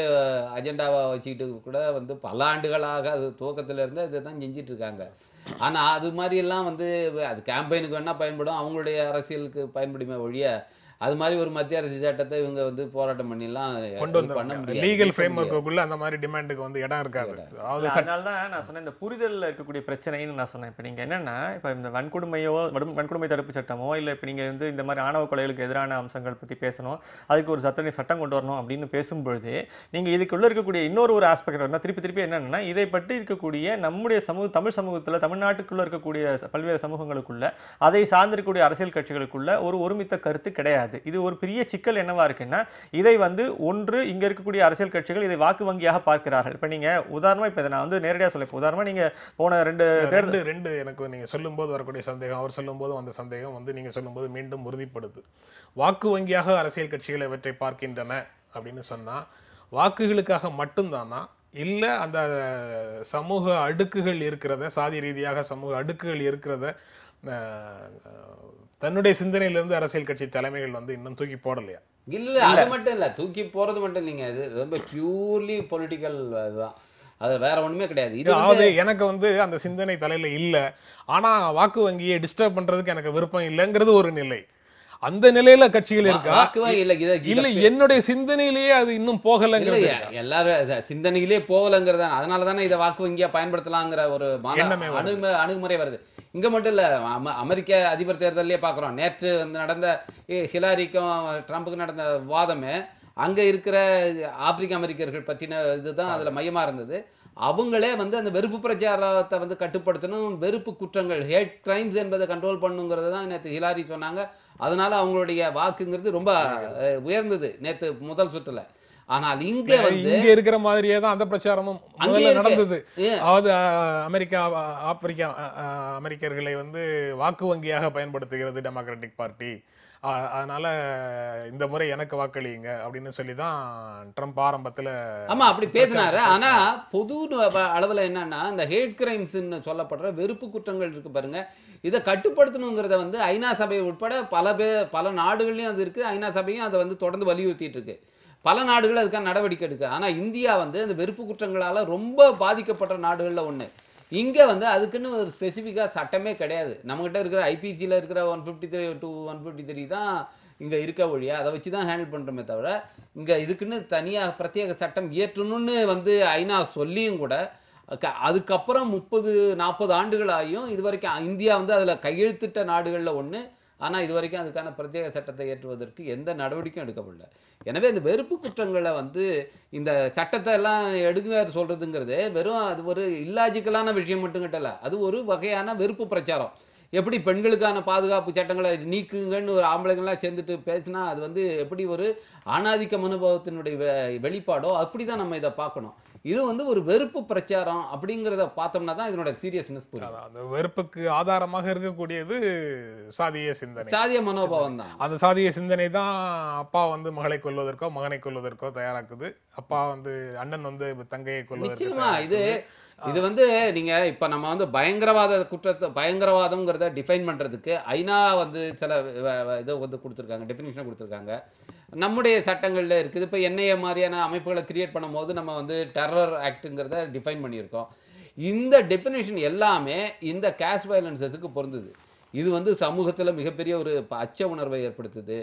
Speaker 3: அஜெண்டாவாக வச்சுக்கிட்டு கூட வந்து பல ஆண்டுகளாக அது துவக்கத்தில் இருந்து இதை தான் இருக்காங்க ஆனால் அது மாதிரியெல்லாம் வந்து அது கேம்பெயினுக்கு வேணால் பயன்படும் அவங்களுடைய அரசியலுக்கு பயன்படுமே ஒழிய அது மாதிரி ஒரு மத்திய அரசு சட்டத்தை இவங்க வந்து போராட்டம் பண்ணிலாம் கொண்டு வந்து பண்ண லீகல் ஃப்ரேம் ஒர்க்குள்ள
Speaker 1: அந்த மாதிரி டிமாண்டுக்கு வந்து இடம் இருக்காது
Speaker 3: அதனால தான் நான் சொன்னேன் இந்த புரிதலில் இருக்கக்கூடிய பிரச்சனைன்னு நான் சொன்னேன் இப்போ நீங்கள் என்னென்னா
Speaker 2: இப்போ இந்த வன்கொடுமையோ வன்கொடுமை தடுப்பு சட்டமோ இல்லை இப்போ நீங்கள் வந்து இந்த மாதிரி ஆணவ கொலைகளுக்கு எதிரான அம்சங்கள் பற்றி பேசணும் அதுக்கு ஒரு சட்ட சட்டம் கொண்டு வரணும் அப்படின்னு பேசும்பொழுது நீங்கள் இதுக்குள்ளே இருக்கக்கூடிய இன்னொரு ஒரு ஆஸ்பெக்ட் வரணும் திருப்பி திருப்பி என்னென்னா இதை பற்றி இருக்கக்கூடிய நம்முடைய சமூக தமிழ் சமூகத்தில் தமிழ்நாட்டுக்குள்ளே இருக்கக்கூடிய பல்வேறு சமூகங்களுக்குள்ள அதை சார்ந்திருக்கக்கூடிய அரசியல் கட்சிகளுக்குள்ள ஒரு ஒருமித்த கருத்து கிடையாது இருக்குது இது ஒரு பெரிய சிக்கல் என்னவாக இருக்குன்னா இதை வந்து ஒன்று இங்கே இருக்கக்கூடிய அரசியல் கட்சிகள் இதை வாக்கு வங்கியாக பார்க்கிறார்கள் இப்போ நீங்கள் உதாரணமாக இப்போ இதை நான் வந்து நேரடியாக சொல்ல உதாரணமாக நீங்கள் போன ரெண்டு ரெண்டு
Speaker 1: ரெண்டு எனக்கு நீங்கள் சொல்லும்போது வரக்கூடிய சந்தேகம் அவர் சொல்லும்போது அந்த சந்தேகம் வந்து நீங்கள் சொல்லும்போது மீண்டும் உறுதிப்படுது வாக்கு வங்கியாக அரசியல் கட்சிகள் இவற்றை பார்க்கின்றன அப்படின்னு சொன்னால் வாக்குகளுக்காக மட்டும்தானா இல்லை அந்த சமூக அடுக்குகள் இருக்கிறத சாதி ரீதியாக சமூக அடுக்குகள் இருக்கிறத தன்னுடைய சிந்தனையிலிருந்து அரசியல் கட்சி தலைமைகள் வந்து இன்னும் தூக்கி போடலையா இல்லை அது
Speaker 3: மட்டும் இல்லை தூக்கி போகிறது மட்டும் இல்லைங்க அது ரொம்ப பியூர்லி பொலிட்டிக்கல் இதுதான் அது வேற ஒன்றுமே கிடையாது இது
Speaker 1: எனக்கு வந்து அந்த சிந்தனை தலையில் இல்லை ஆனால் வாக்கு வங்கியை டிஸ்டர்ப் பண்ணுறதுக்கு எனக்கு விருப்பம் இல்லைங்கிறது ஒரு நிலை அந்த நிலையில கட்சிகள் இருக்கா இல்ல என்னுடைய சிந்தனையிலேயே அது இன்னும் போகலங்கிறது
Speaker 3: எல்லாரும் சிந்தனையிலே போகலங்கிறது அதனால தானே இதை வாக்கு வங்கியா பயன்படுத்தலாங்கிற ஒரு அணுகு அணுகுமுறை வருது இங்க மட்டும் இல்ல அமெரிக்க அதிபர் தேர்தலே பாக்குறோம் நேற்று வந்து நடந்த ஹிலாரிக்கும் ட்ரம்ப்புக்கும் நடந்த வாதமே அங்கே இருக்கிற ஆப்பிரிக்க அமெரிக்கர்கள் பற்றின இதுதான் அதில் மையமாக இருந்தது அவங்களே வந்து அந்த வெறுப்பு பிரச்சாரத்தை வந்து கட்டுப்படுத்தணும் வெறுப்பு குற்றங்கள் ஹேட் கிரைம்ஸ் என்பதை கண்ட்ரோல் பண்ணுங்கிறது தான் நேற்று ஹிலாரி சொன்னாங்க அதனால அவங்களுடைய வாக்குங்கிறது ரொம்ப உயர்ந்தது நேற்று முதல் சுற்றுல ஆனால் இங்க வந்து இங்க
Speaker 1: இருக்கிற மாதிரியே தான் அந்த பிரச்சாரமும் முதல்ல நடந்தது
Speaker 3: அதாவது அமெரிக்கா ஆப்பிரிக்கா
Speaker 1: அமெரிக்கர்களை வந்து வாக்கு வங்கியாக பயன்படுத்துகிறது டெமோக்ராட்டிக் பார்ட்டி அதனால இந்த முறை எனக்கு வாக்களியுங்க அப்படின்னு சொல்லி தான் ட்ரம்ப் ஆரம்பத்தில் ஆமாம் அப்படி பேசினாரு ஆனால்
Speaker 3: பொது அளவில் என்னன்னா இந்த ஹேட் கிரைம்ஸ்ன்னு சொல்லப்படுற வெறுப்பு குற்றங்கள் இருக்கு பாருங்க இதை கட்டுப்படுத்தணுங்கிறத வந்து ஐநா சபை உட்பட பல பே பல நாடுகள்லையும் அது இருக்குது ஐநா சபையும் அதை வந்து தொடர்ந்து வலியுறுத்திட்டு இருக்கு பல நாடுகள் அதுக்கான நடவடிக்கை எடுக்கு ஆனால் இந்தியா வந்து அந்த வெறுப்பு குற்றங்களால் ரொம்ப பாதிக்கப்பட்ட நாடுகளில் ஒன்று இங்கே வந்து அதுக்குன்னு ஒரு ஸ்பெசிஃபிக்காக சட்டமே கிடையாது நம்மகிட்ட இருக்கிற ஐபிசியில் இருக்கிற one fifty three two one fifty three தான் இங்கே இருக்க வழியாக அதை வச்சு தான் ஹேண்டில் பண்ணுறமே தவிர இங்கே இதுக்குன்னு தனியாக பிரத்யேக சட்டம் இயற்றணும்னு வந்து ஐநா சொல்லியும் கூட க அதுக்கப்புறம் முப்பது நாற்பது ஆண்டுகள் ஆகியும் இது வரைக்கும் இந்தியா வந்து அதில் கையெழுத்திட்ட நாடுகளில் ஒன்று ஆனால் இது வரைக்கும் அதுக்கான பிரத்யேக சட்டத்தை ஏற்றுவதற்கு எந்த நடவடிக்கையும் எடுக்கப்படல எனவே இந்த வெறுப்பு குற்றங்களை வந்து இந்த சட்டத்தை எல்லாம் எடுங்க சொல்கிறதுங்கிறது வெறும் அது ஒரு இல்லாஜிக்கலான விஷயம் மட்டும் கிட்டல அது ஒரு வகையான வெறுப்பு பிரச்சாரம் எப்படி பெண்களுக்கான பாதுகாப்பு சட்டங்களை நீக்குங்கன்னு ஒரு ஆம்பளைங்கள்லாம் சேர்ந்துட்டு பேசினா அது வந்து எப்படி ஒரு ஆணாதிக்க மனுபவத்தினுடைய வெளிப்பாடோ அப்படி தான் நம்ம இதை பார்க்கணும் இது வந்து ஒரு வெறுப்பு பிரச்சாரம் அப்படிங்கிறத பார்த்தோம்னா தான் இதனோட சீரியஸ்னஸ் புரியும் அந்த வெறுப்புக்கு ஆதாரமாக இருக்கக்கூடியது சாதிய சிந்தனை சாதிய மனோபாவம் தான் அந்த சாதிய சிந்தனை தான்
Speaker 1: அப்பா வந்து மகளை கொள்வதற்கோ மகனை கொள்வதற்கோ தயாராக்குது அப்பா வந்து அண்ணன் வந்து
Speaker 3: தங்கையை கொள்வதற்கு நிச்சயமா இது இது வந்து நீங்கள் இப்போ நம்ம வந்து பயங்கரவாத குற்றத்தை பயங்கரவாதம்ங்கிறத டிஃபைன் பண்ணுறதுக்கு ஐநா வந்து சில இதை வந்து கொடுத்துருக்காங்க டெஃபினேஷனை கொடுத்துருக்காங்க நம்முடைய சட்டங்களில் இருக்குது இப்போ என்ஐஏ மாதிரியான அமைப்புகளை கிரியேட் பண்ணும்போது நம்ம வந்து டெரர் ஆக்டுங்கிறத டிஃபைன் பண்ணியிருக்கோம் இந்த டெஃபினேஷன் எல்லாமே இந்த கேஷ் வயலன்சஸுக்கு பொருந்தது இது வந்து சமூகத்தில் மிகப்பெரிய ஒரு அச்ச உணர்வை ஏற்படுத்துது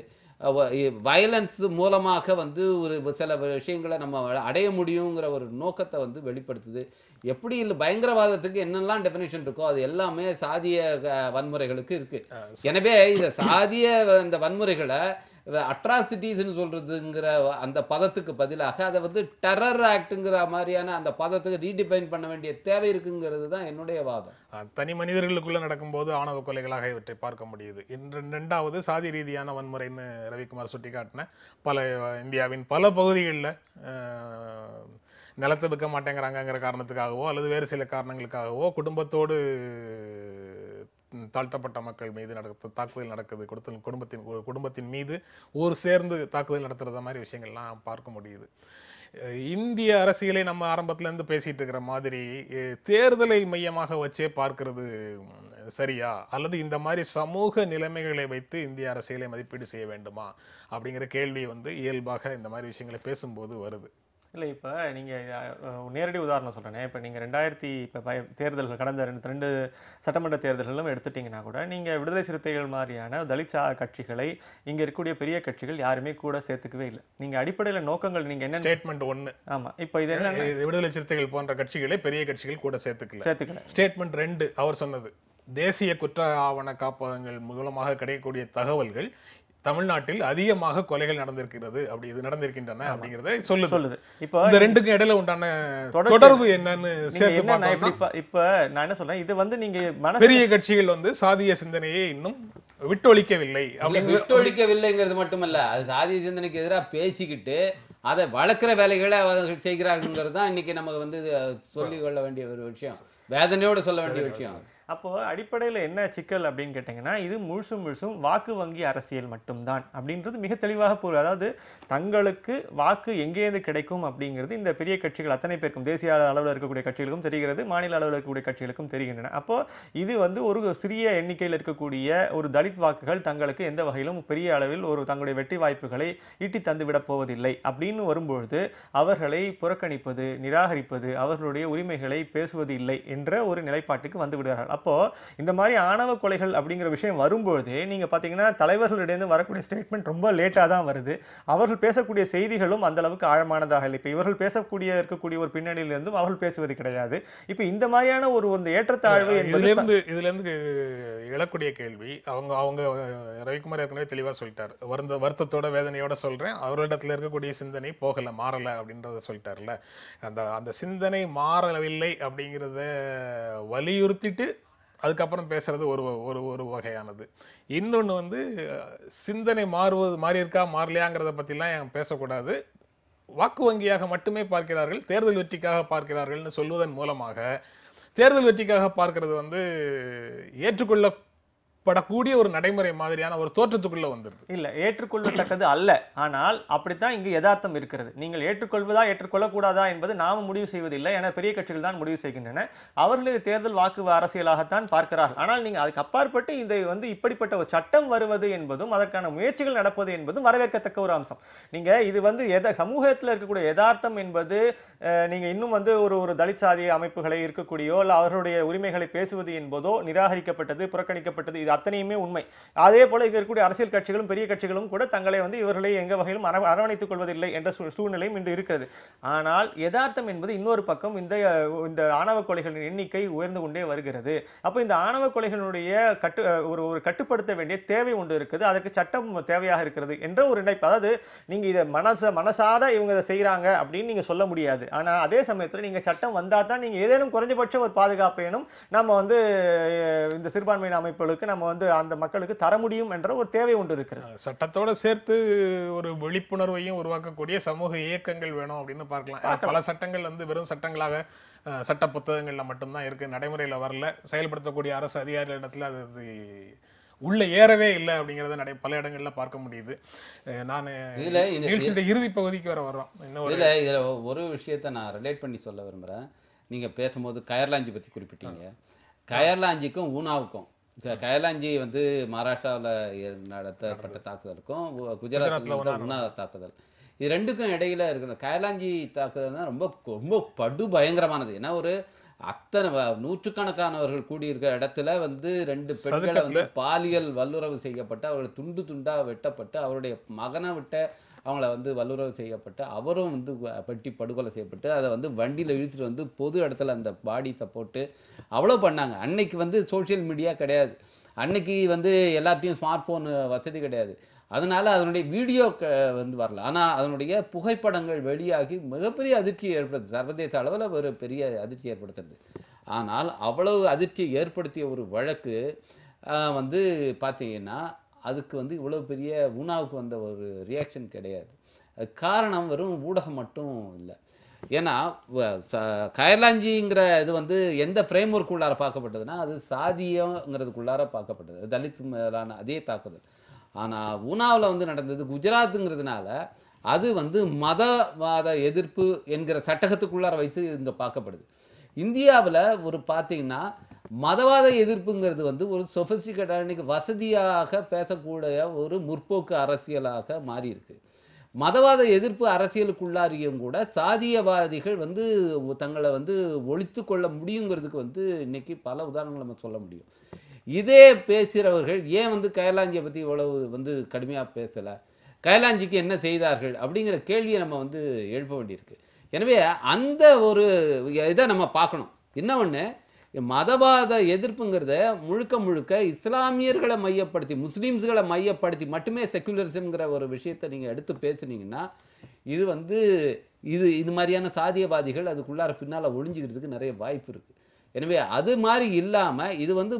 Speaker 3: வயலன்ஸ் மூலமாக வந்து ஒரு சில விஷயங்களை நம்ம அடைய முடியுங்கிற ஒரு நோக்கத்தை வந்து வெளிப்படுத்துது எப்படி இல்லை பயங்கரவாதத்துக்கு என்னெல்லாம் டெஃபினேஷன் இருக்கோ அது எல்லாமே சாதிய வன்முறைகளுக்கு இருக்குது எனவே இந்த சாதிய இந்த வன்முறைகளை அட்ராசிட்டிஸ்ன்னு சொல்கிறதுங்கிற அந்த பதத்துக்கு பதிலாக அதை வந்து டெரர் ஆக்டுங்கிற மாதிரியான அந்த பதத்துக்கு ரீடிஃபைன் பண்ண வேண்டிய தேவை இருக்குங்கிறது தான் என்னுடைய வாதம் தனி மனிதர்களுக்குள்ளே
Speaker 1: நடக்கும்போது ஆணவ கொலைகளாக இவற்றை பார்க்க முடியுது ரெண்டாவது சாதி ரீதியான வன்முறைன்னு ரவிக்குமார் சுட்டிக்காட்டின பல இந்தியாவின் பல பகுதிகளில் நிலத்தை விற்க மாட்டேங்கிறாங்கங்கிற காரணத்துக்காகவோ அல்லது வேறு சில காரணங்களுக்காகவோ குடும்பத்தோடு தாழ்த்தப்பட்ட மக்கள் மீது நடத்த தாக்குதல் நடக்குது கொடுத்த குடும்பத்தின் ஒரு குடும்பத்தின் மீது ஒரு சேர்ந்து தாக்குதல் நடத்துகிறத மாதிரி விஷயங்கள்லாம் பார்க்க முடியுது இந்திய அரசியலை நம்ம ஆரம்பத்துலேருந்து பேசிகிட்டு இருக்கிற மாதிரி தேர்தலை மையமாக வச்சே பார்க்கறது சரியா அல்லது இந்த மாதிரி சமூக நிலைமைகளை வைத்து இந்திய அரசியலை மதிப்பீடு செய்ய வேண்டுமா அப்படிங்கிற கேள்வி வந்து இயல்பாக இந்த மாதிரி விஷயங்களை பேசும்போது வருது
Speaker 2: இல்லை இப்போ நீங்கள் நேரடி உதாரணம் சொல்கிறேன் இப்போ நீங்கள் ரெண்டாயிரத்தி இப்போ பய தேர்தல்கள் கடந்த ரெண்டு ரெண்டு சட்டமன்ற தேர்தல்களும் எடுத்துட்டிங்கன்னா கூட நீங்கள் விடுதலை சிறுத்தைகள் மாதிரியான தலித் கட்சிகளை இங்கே இருக்கக்கூடிய பெரிய கட்சிகள் யாருமே கூட சேர்த்துக்கவே இல்லை நீங்கள் அடிப்படையில் நோக்கங்கள் நீங்கள் என்ன ஸ்டேட்மெண்ட் ஒன்று ஆமாம் இப்போ இது என்ன
Speaker 1: விடுதலை சிறுத்தைகள் போன்ற கட்சிகளை பெரிய கட்சிகள் கூட சேர்த்துக்கல சேர்த்துக்கல ஸ்டேட்மெண்ட் ரெண்டு அவர் சொன்னது தேசிய குற்ற ஆவண காப்பகங்கள் மூலமாக கிடைக்கக்கூடிய தகவல்கள் தமிழ்நாட்டில் அதிகமாக
Speaker 2: கொலைகள் நடந்திருக்கிறது அப்படி இது நடந்திருக்கின்றன அப்படிங்கறத சொல்லு சொல்லுது இப்ப இந்த ரெண்டுக்கும்
Speaker 1: இடையில உண்டான தொடர்பு என்னன்னு சேர்த்து
Speaker 2: இப்ப நான் என்ன சொல்றேன் இது வந்து நீங்க பெரிய
Speaker 1: கட்சிகள் வந்து சாதிய சிந்தனையை இன்னும்
Speaker 2: விட்டொழிக்கவில்லை
Speaker 3: விட்டொழிக்கவில்லைங்கிறது மட்டுமல்ல அது சாதிய சிந்தனைக்கு எதிராக பேசிக்கிட்டு அதை வளர்க்குற வேலைகளை அவர்கள் செய்கிறார்கள் தான் இன்னைக்கு நமக்கு வந்து சொல்லிக்கொள்ள வேண்டிய ஒரு விஷயம் வேதனையோடு சொல்ல வேண்டிய விஷயம் அப்போது அடிப்படையில்
Speaker 2: என்ன சிக்கல் அப்படின்னு கேட்டிங்கன்னா இது முழுசும் முழுசும் வாக்கு வங்கி அரசியல் மட்டும்தான் அப்படின்றது மிக தெளிவாக போகுது அதாவது தங்களுக்கு வாக்கு எங்கேருந்து கிடைக்கும் அப்படிங்கிறது இந்த பெரிய கட்சிகள் அத்தனை பேருக்கும் தேசிய அளவில் இருக்கக்கூடிய கட்சிகளுக்கும் தெரிகிறது மாநில அளவில் இருக்கக்கூடிய கட்சிகளுக்கும் தெரிகின்றன அப்போது இது வந்து ஒரு சிறிய எண்ணிக்கையில் இருக்கக்கூடிய ஒரு தலித் வாக்குகள் தங்களுக்கு எந்த வகையிலும் பெரிய அளவில் ஒரு தங்களுடைய வெற்றி வாய்ப்புகளை ஈட்டி தந்துவிடப் போவதில்லை அப்படின்னு வரும்பொழுது அவர்களை புறக்கணிப்பது நிராகரிப்பது அவர்களுடைய உரிமைகளை பேசுவது இல்லை என்ற ஒரு நிலைப்பாட்டுக்கு வந்துவிடுகிறார்கள் அப்போது இந்த மாதிரி ஆணவ கொலைகள் அப்படிங்கிற விஷயம் வரும்பொழுது நீங்கள் பார்த்தீங்கன்னா தலைவர்களிடையே வரக்கூடிய ஸ்டேட்மெண்ட் ரொம்ப லேட்டாக தான் வருது அவர்கள் பேசக்கூடிய செய்திகளும் அந்தளவுக்கு ஆழமானதாக இல்லை இப்போ இவர்கள் பேசக்கூடிய இருக்கக்கூடிய ஒரு பின்னணியிலிருந்தும் அவர்கள் பேசுவது கிடையாது இப்போ இந்த மாதிரியான ஒரு அந்த ஏற்றத்தாழ்வு இதுலேருந்து
Speaker 1: இதுலேருந்து எழக்கூடிய கேள்வி அவங்க அவங்க ரவிக்குமார் ஏற்கனவே தெளிவாக சொல்லிட்டார் வருந்த வருத்தத்தோட வேதனையோட சொல்கிறேன் அவர்களிடத்தில் இருக்கக்கூடிய சிந்தனை போகலை மாறலை அப்படின்றத சொல்லிட்டார்ல அந்த அந்த சிந்தனை மாறவில்லை அப்படிங்கிறத வலியுறுத்திட்டு அதுக்கப்புறம் பேசுகிறது ஒரு ஒரு ஒரு வகையானது இன்னொன்று வந்து சிந்தனை மாறுவது மாறியிருக்கா மாறலையாங்கிறத பற்றிலாம் என் பேசக்கூடாது வாக்கு வங்கியாக மட்டுமே பார்க்கிறார்கள் தேர்தல் வெற்றிக்காக பார்க்கிறார்கள்னு சொல்வதன் மூலமாக தேர்தல் வெற்றிக்காக பார்க்கறது வந்து ஏற்றுக்கொள்ள படக்கூடிய ஒரு நடைமுறை மாதிரியான ஒரு தோற்றத்துக்குள்ள வந்துருது
Speaker 2: இல்ல ஏற்றுக்கொள்ளத்தக்கது அல்ல ஆனால் அப்படித்தான் இங்கு யதார்த்தம் இருக்கிறது நீங்கள் ஏற்றுக்கொள்வதா ஏற்றுக்கொள்ளக்கூடாதா என்பது நாம முடிவு செய்வதில்லை என பெரிய கட்சிகள் தான் முடிவு செய்கின்றன அவர்களது தேர்தல் வாக்கு அரசியலாகத்தான் பார்க்கிறார்கள் ஆனால் நீங்கள் அதுக்கு அப்பாற்பட்டு இந்த வந்து இப்படிப்பட்ட ஒரு சட்டம் வருவது என்பதும் அதற்கான முயற்சிகள் நடப்பது என்பதும் வரவேற்கத்தக்க ஒரு அம்சம் நீங்க இது வந்து எத சமூகத்தில் இருக்கக்கூடிய யதார்த்தம் என்பது நீங்க இன்னும் வந்து ஒரு ஒரு தலித் சாதிய அமைப்புகளை இருக்கக்கூடியோ இல்லை அவர்களுடைய உரிமைகளை பேசுவது என்பதோ நிராகரிக்கப்பட்டது புறக்கணிக்கப்பட்டது இது அத்தனையுமே உண்மை அதே போல் இங்கே இருக்கக்கூடிய அரசியல் கட்சிகளும் பெரிய கட்சிகளும் கூட தங்களை வந்து இவர்களை எங்கள் வகையிலும் அர அரவணைத்துக் கொள்வதில்லை என்ற சூழ்நிலையும் இன்று இருக்கிறது ஆனால் யதார்த்தம் என்பது இன்னொரு பக்கம் இந்த இந்த ஆணவ கொலைகளின் எண்ணிக்கை உயர்ந்து கொண்டே வருகிறது அப்போ இந்த ஆணவ கொலைகளுடைய கட்டு ஒரு ஒரு கட்டுப்படுத்த வேண்டிய தேவை ஒன்று இருக்குது அதற்கு சட்டம் தேவையாக இருக்கிறது என்ற ஒரு நினைப்பு அதாவது நீங்கள் இதை மனச மனசார இவங்க இதை செய்கிறாங்க அப்படின்னு நீங்கள் சொல்ல முடியாது ஆனால் அதே சமயத்தில் நீங்கள் சட்டம் வந்தால் தான் நீங்கள் ஏதேனும் குறைஞ்சபட்சம் ஒரு பாதுகாப்பு நம்ம வந்து இந்த சிறுபான்மையின அமைப்புகளுக்கு நம்ம நம்ம வந்து அந்த மக்களுக்கு தர முடியும் என்ற ஒரு தேவை ஒன்று இருக்கிறது சட்டத்தோடு சேர்த்து ஒரு
Speaker 1: விழிப்புணர்வையும் உருவாக்கக்கூடிய சமூக இயக்கங்கள் வேணும் அப்படின்னு பார்க்கலாம் பல சட்டங்கள் வந்து வெறும் சட்டங்களாக சட்ட புத்தகங்களில் மட்டும்தான் இருக்குது நடைமுறையில் வரல செயல்படுத்தக்கூடிய அரசு அதிகாரிகளிடத்தில் அது உள்ளே ஏறவே இல்லை அப்படிங்கிறத நடை பல இடங்களில் பார்க்க முடியுது நான்
Speaker 3: இதில் நிகழ்ச்சியோட
Speaker 1: இறுதி பகுதிக்கு வர வரோம் இன்னும் இல்லை இதில்
Speaker 3: ஒரு விஷயத்த நான் ரிலேட் பண்ணி சொல்ல விரும்புகிறேன் நீங்கள் பேசும்போது கயர்லாஞ்சி பற்றி குறிப்பிட்டீங்க கயர்லாஞ்சிக்கும் ஊனாவுக்கும் கயலாஞ்சி வந்து மகாராஷ்டிராவில் நடத்தப்பட்ட தாக்குதலுக்கும் குஜராத்தில் உண்ணாத தாக்குதல் இது ரெண்டுக்கும் இடையில இருக்கிற கயலாஞ்சி தாக்குதல்னா ரொம்ப ரொம்ப படு பயங்கரமானது ஏன்னா ஒரு அத்தனை நூற்றுக்கணக்கானவர்கள் கூடியிருக்கிற இடத்துல வந்து ரெண்டு பெண்களை வந்து பாலியல் வல்லுறவு செய்யப்பட்டு அவர்கள் துண்டு துண்டாக வெட்டப்பட்டு அவருடைய மகனை விட்ட அவங்கள வந்து வல்லுறவு செய்யப்பட்டு அவரும் வந்து பட்டி படுகொலை செய்யப்பட்டு அதை வந்து வண்டியில் இழுத்துட்டு வந்து பொது இடத்துல அந்த பாடி சப்போர்ட்டு அவ்வளோ பண்ணாங்க அன்னைக்கு வந்து சோஷியல் மீடியா கிடையாது அன்னைக்கு வந்து எல்லாத்தையும் ஸ்மார்ட் ஃபோன் வசதி கிடையாது அதனால் அதனுடைய வீடியோ வந்து வரல ஆனால் அதனுடைய புகைப்படங்கள் வெளியாகி மிகப்பெரிய அதிர்ச்சியை ஏற்படுத்து சர்வதேச அளவில் ஒரு பெரிய அதிர்ச்சி ஏற்படுத்துறது ஆனால் அவ்வளவு அதிர்ச்சியை ஏற்படுத்திய ஒரு வழக்கு வந்து பார்த்தீங்கன்னா அதுக்கு வந்து இவ்வளோ பெரிய உணாவுக்கு வந்த ஒரு ரியாக்ஷன் கிடையாது காரணம் வெறும் ஊடகம் மட்டும் இல்லை ஏன்னா கயர்லாஞ்சிங்கிற இது வந்து எந்த ஃப்ரேம் உள்ளார பார்க்கப்பட்டதுன்னா அது சாதியங்கிறதுக்குள்ளார பார்க்கப்பட்டது தலித் மேலான அதே தாக்குதல் ஆனால் உணாவில் வந்து நடந்தது குஜராத்துங்கிறதுனால அது வந்து மதவாத எதிர்ப்பு என்கிற சட்டகத்துக்குள்ளார வைத்து இங்கே பார்க்கப்படுது இந்தியாவில் ஒரு பார்த்திங்கன்னா மதவாத எதிர்ப்புங்கிறது வந்து ஒரு சொஃபிஸ்டிகேட்டாக வசதியாக பேசக்கூடிய ஒரு முற்போக்கு அரசியலாக மாறியிருக்கு மதவாத எதிர்ப்பு அரசியலுக்குள்ளாரியும் கூட சாதியவாதிகள் வந்து தங்களை வந்து ஒழித்து கொள்ள முடியுங்கிறதுக்கு வந்து இன்றைக்கி பல உதாரணங்கள் நம்ம சொல்ல முடியும் இதே பேசுகிறவர்கள் ஏன் வந்து கைலாஞ்சியை பற்றி இவ்வளவு வந்து கடுமையாக பேசலை கைலாஞ்சிக்கு என்ன செய்தார்கள் அப்படிங்கிற கேள்வியை நம்ம வந்து எழுப்ப வேண்டியிருக்கு எனவே அந்த ஒரு இதை நம்ம பார்க்கணும் என்ன ஒன்று மதவாத எதிர்ப்புங்கிறத முழுக்க முழுக்க இஸ்லாமியர்களை மையப்படுத்தி முஸ்லீம்ஸ்களை மையப்படுத்தி மட்டுமே செக்குலரிசம்ங்கிற ஒரு விஷயத்தை நீங்கள் எடுத்து பேசுனீங்கன்னா இது வந்து இது இது மாதிரியான சாதியவாதிகள் அதுக்குள்ளார பின்னால் ஒழிஞ்சிக்கிறதுக்கு நிறைய வாய்ப்பு இருக்குது எனவே அது மாதிரி இல்லாமல் இது வந்து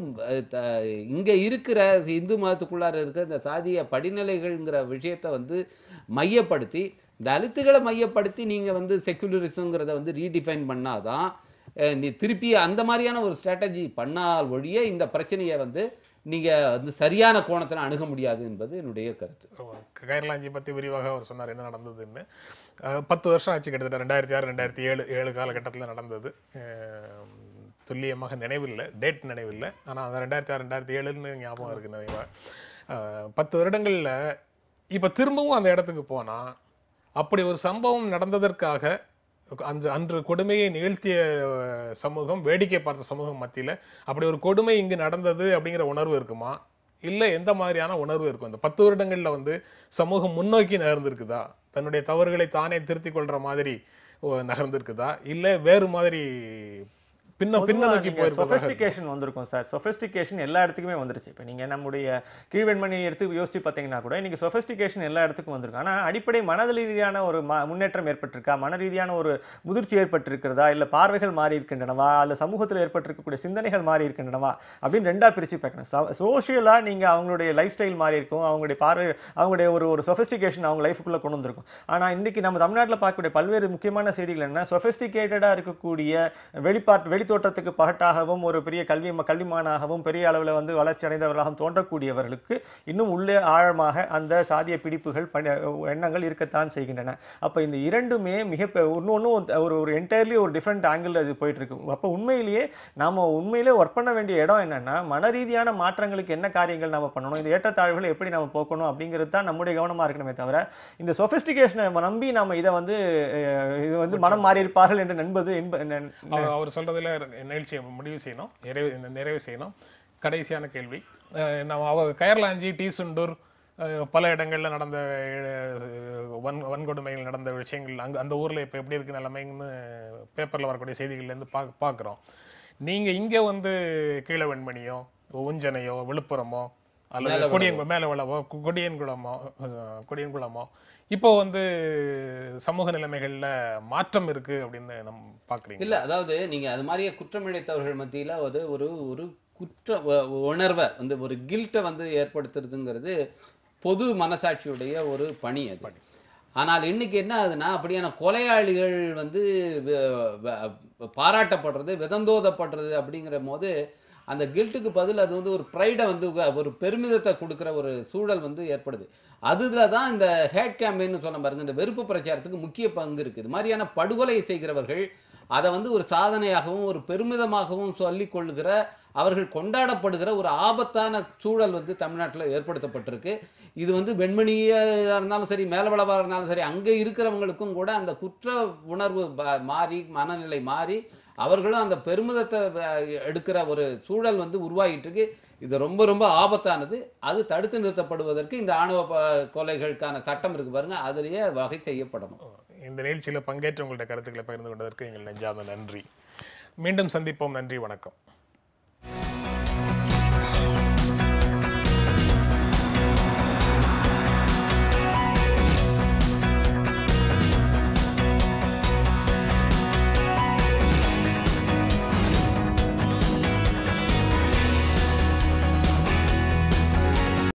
Speaker 3: இங்கே இருக்கிற இந்து மதத்துக்குள்ளார இருக்கிற இந்த சாதிய படிநிலைகள்ங்கிற விஷயத்தை வந்து மையப்படுத்தி தலித்துகளை மையப்படுத்தி நீங்கள் வந்து செக்குலரிசங்கிறத வந்து ரீடிஃபைன் பண்ணாதான் நீ திருப்பி அந்த மாதிரியான ஒரு ஸ்ட்ராட்டஜி பண்ணால் ஒழிய இந்த பிரச்சனையை வந்து நீங்கள் வந்து சரியான கோணத்தில் அணுக முடியாது என்பது என்னுடைய கருத்து
Speaker 1: கைர்லாஞ்சி பற்றி விரிவாக அவர் சொன்னார் என்ன நடந்ததுன்னு பத்து வருஷம் ஆச்சு கிட்டத்தட்ட ரெண்டாயிரத்தி ஆறு ரெண்டாயிரத்தி ஏழு ஏழு காலகட்டத்தில் நடந்தது துல்லியமாக நினைவில்லை டேட் நினைவில்லை ஆனால் அந்த ரெண்டாயிரத்தி ஆறு ரெண்டாயிரத்தி ஏழுன்னு ஞாபகம் இருக்குது நினைவாக பத்து வருடங்களில் இப்போ திரும்பவும் அந்த இடத்துக்கு போனால் அப்படி ஒரு சம்பவம் நடந்ததற்காக அந்த அன்று கொடுமையை நிகழ்த்திய சமூகம் வேடிக்கை பார்த்த சமூகம் மத்தியில் அப்படி ஒரு கொடுமை இங்கு நடந்தது அப்படிங்கிற உணர்வு இருக்குமா இல்லை எந்த மாதிரியான உணர்வு இருக்கும் இந்த பத்து வருடங்களில் வந்து சமூகம் முன்னோக்கி நகர்ந்திருக்குதா தன்னுடைய தவறுகளை தானே திருத்திக் கொள்கிற மாதிரி நகர்ந்திருக்குதா இல்லை வேறு மாதிரி பின்ன பின்ன சொஃபிஸ்டிகேஷன்
Speaker 2: வந்திருக்கும் சார் சொஃபிஸ்டிகேஷன் எல்லா இடத்துக்குமே வந்துருச்சு இப்போ நீங்கள் நம்முடைய கீழ்வெண்மணி எடுத்து யோசிச்சு பார்த்தீங்கன்னா கூட இன்றைக்கி சொஃபிஸ்டிகேஷன் எல்லா இடத்துக்கும் வந்திருக்கு ஆனால் அடிப்படை மனதில் ரீதியான ஒரு முன்னேற்றம் ஏற்பட்டிருக்கா மன ரீதியான ஒரு முதிர்ச்சி ஏற்பட்டிருக்கிறதா இல்லை பார்வைகள் மாறி இருக்கின்றனவா அல்ல சமூகத்தில் ஏற்பட்டிருக்கக்கூடிய சிந்தனைகள் மாறி இருக்கின்றனவா அப்படின்னு ரெண்டாக பிரித்து பார்க்கணும் சோஷியலாக நீங்கள் அவங்களுடைய லைஃப் ஸ்டைல் மாறி இருக்கும் அவங்களுடைய பார்வை அவங்களுடைய ஒரு ஒரு சொஃபிஸ்டிகேஷன் அவங்க லைஃபுக்குள்ளே கொண்டு வந்திருக்கும் ஆனால் இன்றைக்கி நம்ம தமிழ்நாட்டில் பார்க்கக்கூடிய பல்வேறு முக்கியமான செய்திகள் என்ன சொஃபிஸ்டிகேட்டடாக இருக்கக்கூடிய வெளிப்பாட்டு வெளி வெளித்தோற்றத்துக்கு பகட்டாகவும் ஒரு பெரிய கல்வி கல்விமானாகவும் பெரிய அளவில் வந்து வளர்ச்சி அடைந்தவர்களாகவும் தோன்றக்கூடியவர்களுக்கு இன்னும் உள்ளே ஆழமாக அந்த சாதிய பிடிப்புகள் எண்ணங்கள் இருக்கத்தான் செய்கின்றன அப்போ இந்த இரண்டுமே மிக ஒன்று ஒரு ஒரு என்டையர்லி ஒரு டிஃப்ரெண்ட் ஆங்கிள் அது இருக்கு அப்போ உண்மையிலேயே நாம் உண்மையிலே ஒர்க் பண்ண வேண்டிய இடம் என்னென்னா மன ரீதியான மாற்றங்களுக்கு என்ன காரியங்கள் நம்ம பண்ணணும் இந்த ஏற்றத்தாழ்வுகளை எப்படி நம்ம போக்கணும் அப்படிங்கிறது தான் நம்முடைய கவனமாக இருக்கணுமே தவிர இந்த சொஃபிஸ்டிகேஷனை நம்பி நம்ம இதை வந்து இது வந்து மனம் மாறியிருப்பார்கள் என்று நண்பது
Speaker 1: அவர் சொல்றதுல நிகழ்ச்சியை முடிவு செய்யணும் நிறைவு நிறைவு செய்யணும் கடைசியான கேள்வி நம்ம அவ கயர்லாஞ்சி டீசுண்டூர் பல இடங்களில் நடந்த வன் வன்கொடுமைகள் நடந்த விஷயங்கள் அங்கே அந்த ஊரில் இப்போ எப்படி இருக்குது நிலைமைன்னு பேப்பரில் வரக்கூடிய செய்திகள்லேருந்து பா பார்க்குறோம் நீங்கள் இங்கே வந்து கீழே வெண்மணியோ உஞ்சனையோ விழுப்புரமோ அல்லது கொடியன் மேலே வளவோ கொடியன் குளமோ கொடியன் குளமோ இப்போ வந்து சமூக நிலைமைகளில் மாற்றம் இருக்கு அப்படின்னு நம்ம பார்க்குறீங்க
Speaker 3: இல்லை அதாவது நீங்கள் அது மாதிரியே குற்றம் இழைத்தவர்கள் மத்தியில் அது ஒரு ஒரு குற்ற உணர்வை வந்து ஒரு கில்ட்டை வந்து ஏற்படுத்துறதுங்கிறது பொது மனசாட்சியுடைய ஒரு பணி அது ஆனால் இன்னைக்கு என்ன ஆகுதுன்னா அப்படியான கொலையாளிகள் வந்து பாராட்டப்படுறது விதந்தோதப்படுறது அப்படிங்கிற போது அந்த கில்ட்டுக்கு பதில் அது வந்து ஒரு ப்ரைடை வந்து ஒரு பெருமிதத்தை கொடுக்குற ஒரு சூழல் வந்து ஏற்படுது அதுல தான் இந்த ஹேட் கேம்பெயின் சொன்ன பாருங்கள் இந்த வெறுப்பு பிரச்சாரத்துக்கு முக்கிய பங்கு இருக்குது இது மாதிரியான படுகொலை செய்கிறவர்கள் அதை வந்து ஒரு சாதனையாகவும் ஒரு பெருமிதமாகவும் சொல்லி கொள்கிற அவர்கள் கொண்டாடப்படுகிற ஒரு ஆபத்தான சூழல் வந்து தமிழ்நாட்டில் ஏற்படுத்தப்பட்டிருக்கு இது வந்து வெண்மணியாக இருந்தாலும் சரி மேலவளவாக இருந்தாலும் சரி அங்கே இருக்கிறவங்களுக்கும் கூட அந்த குற்ற உணர்வு மாறி மனநிலை மாறி அவர்களும் அந்த பெருமிதத்தை எடுக்கிற ஒரு சூழல் வந்து உருவாகிட்டு இது ரொம்ப ரொம்ப ஆபத்தானது அது தடுத்து நிறுத்தப்படுவதற்கு இந்த ஆணவ கொலைகளுக்கான சட்டம் இருக்கு பாருங்க அதிலேயே வகை செய்யப்படணும்
Speaker 1: இந்த நிகழ்ச்சியில் பங்கேற்ற உங்களுடைய கருத்துக்களை பகிர்ந்து கொண்டதற்கு எங்கள் நெஞ்சார்ந்த நன்றி மீண்டும் சந்திப்போம் நன்றி வணக்கம்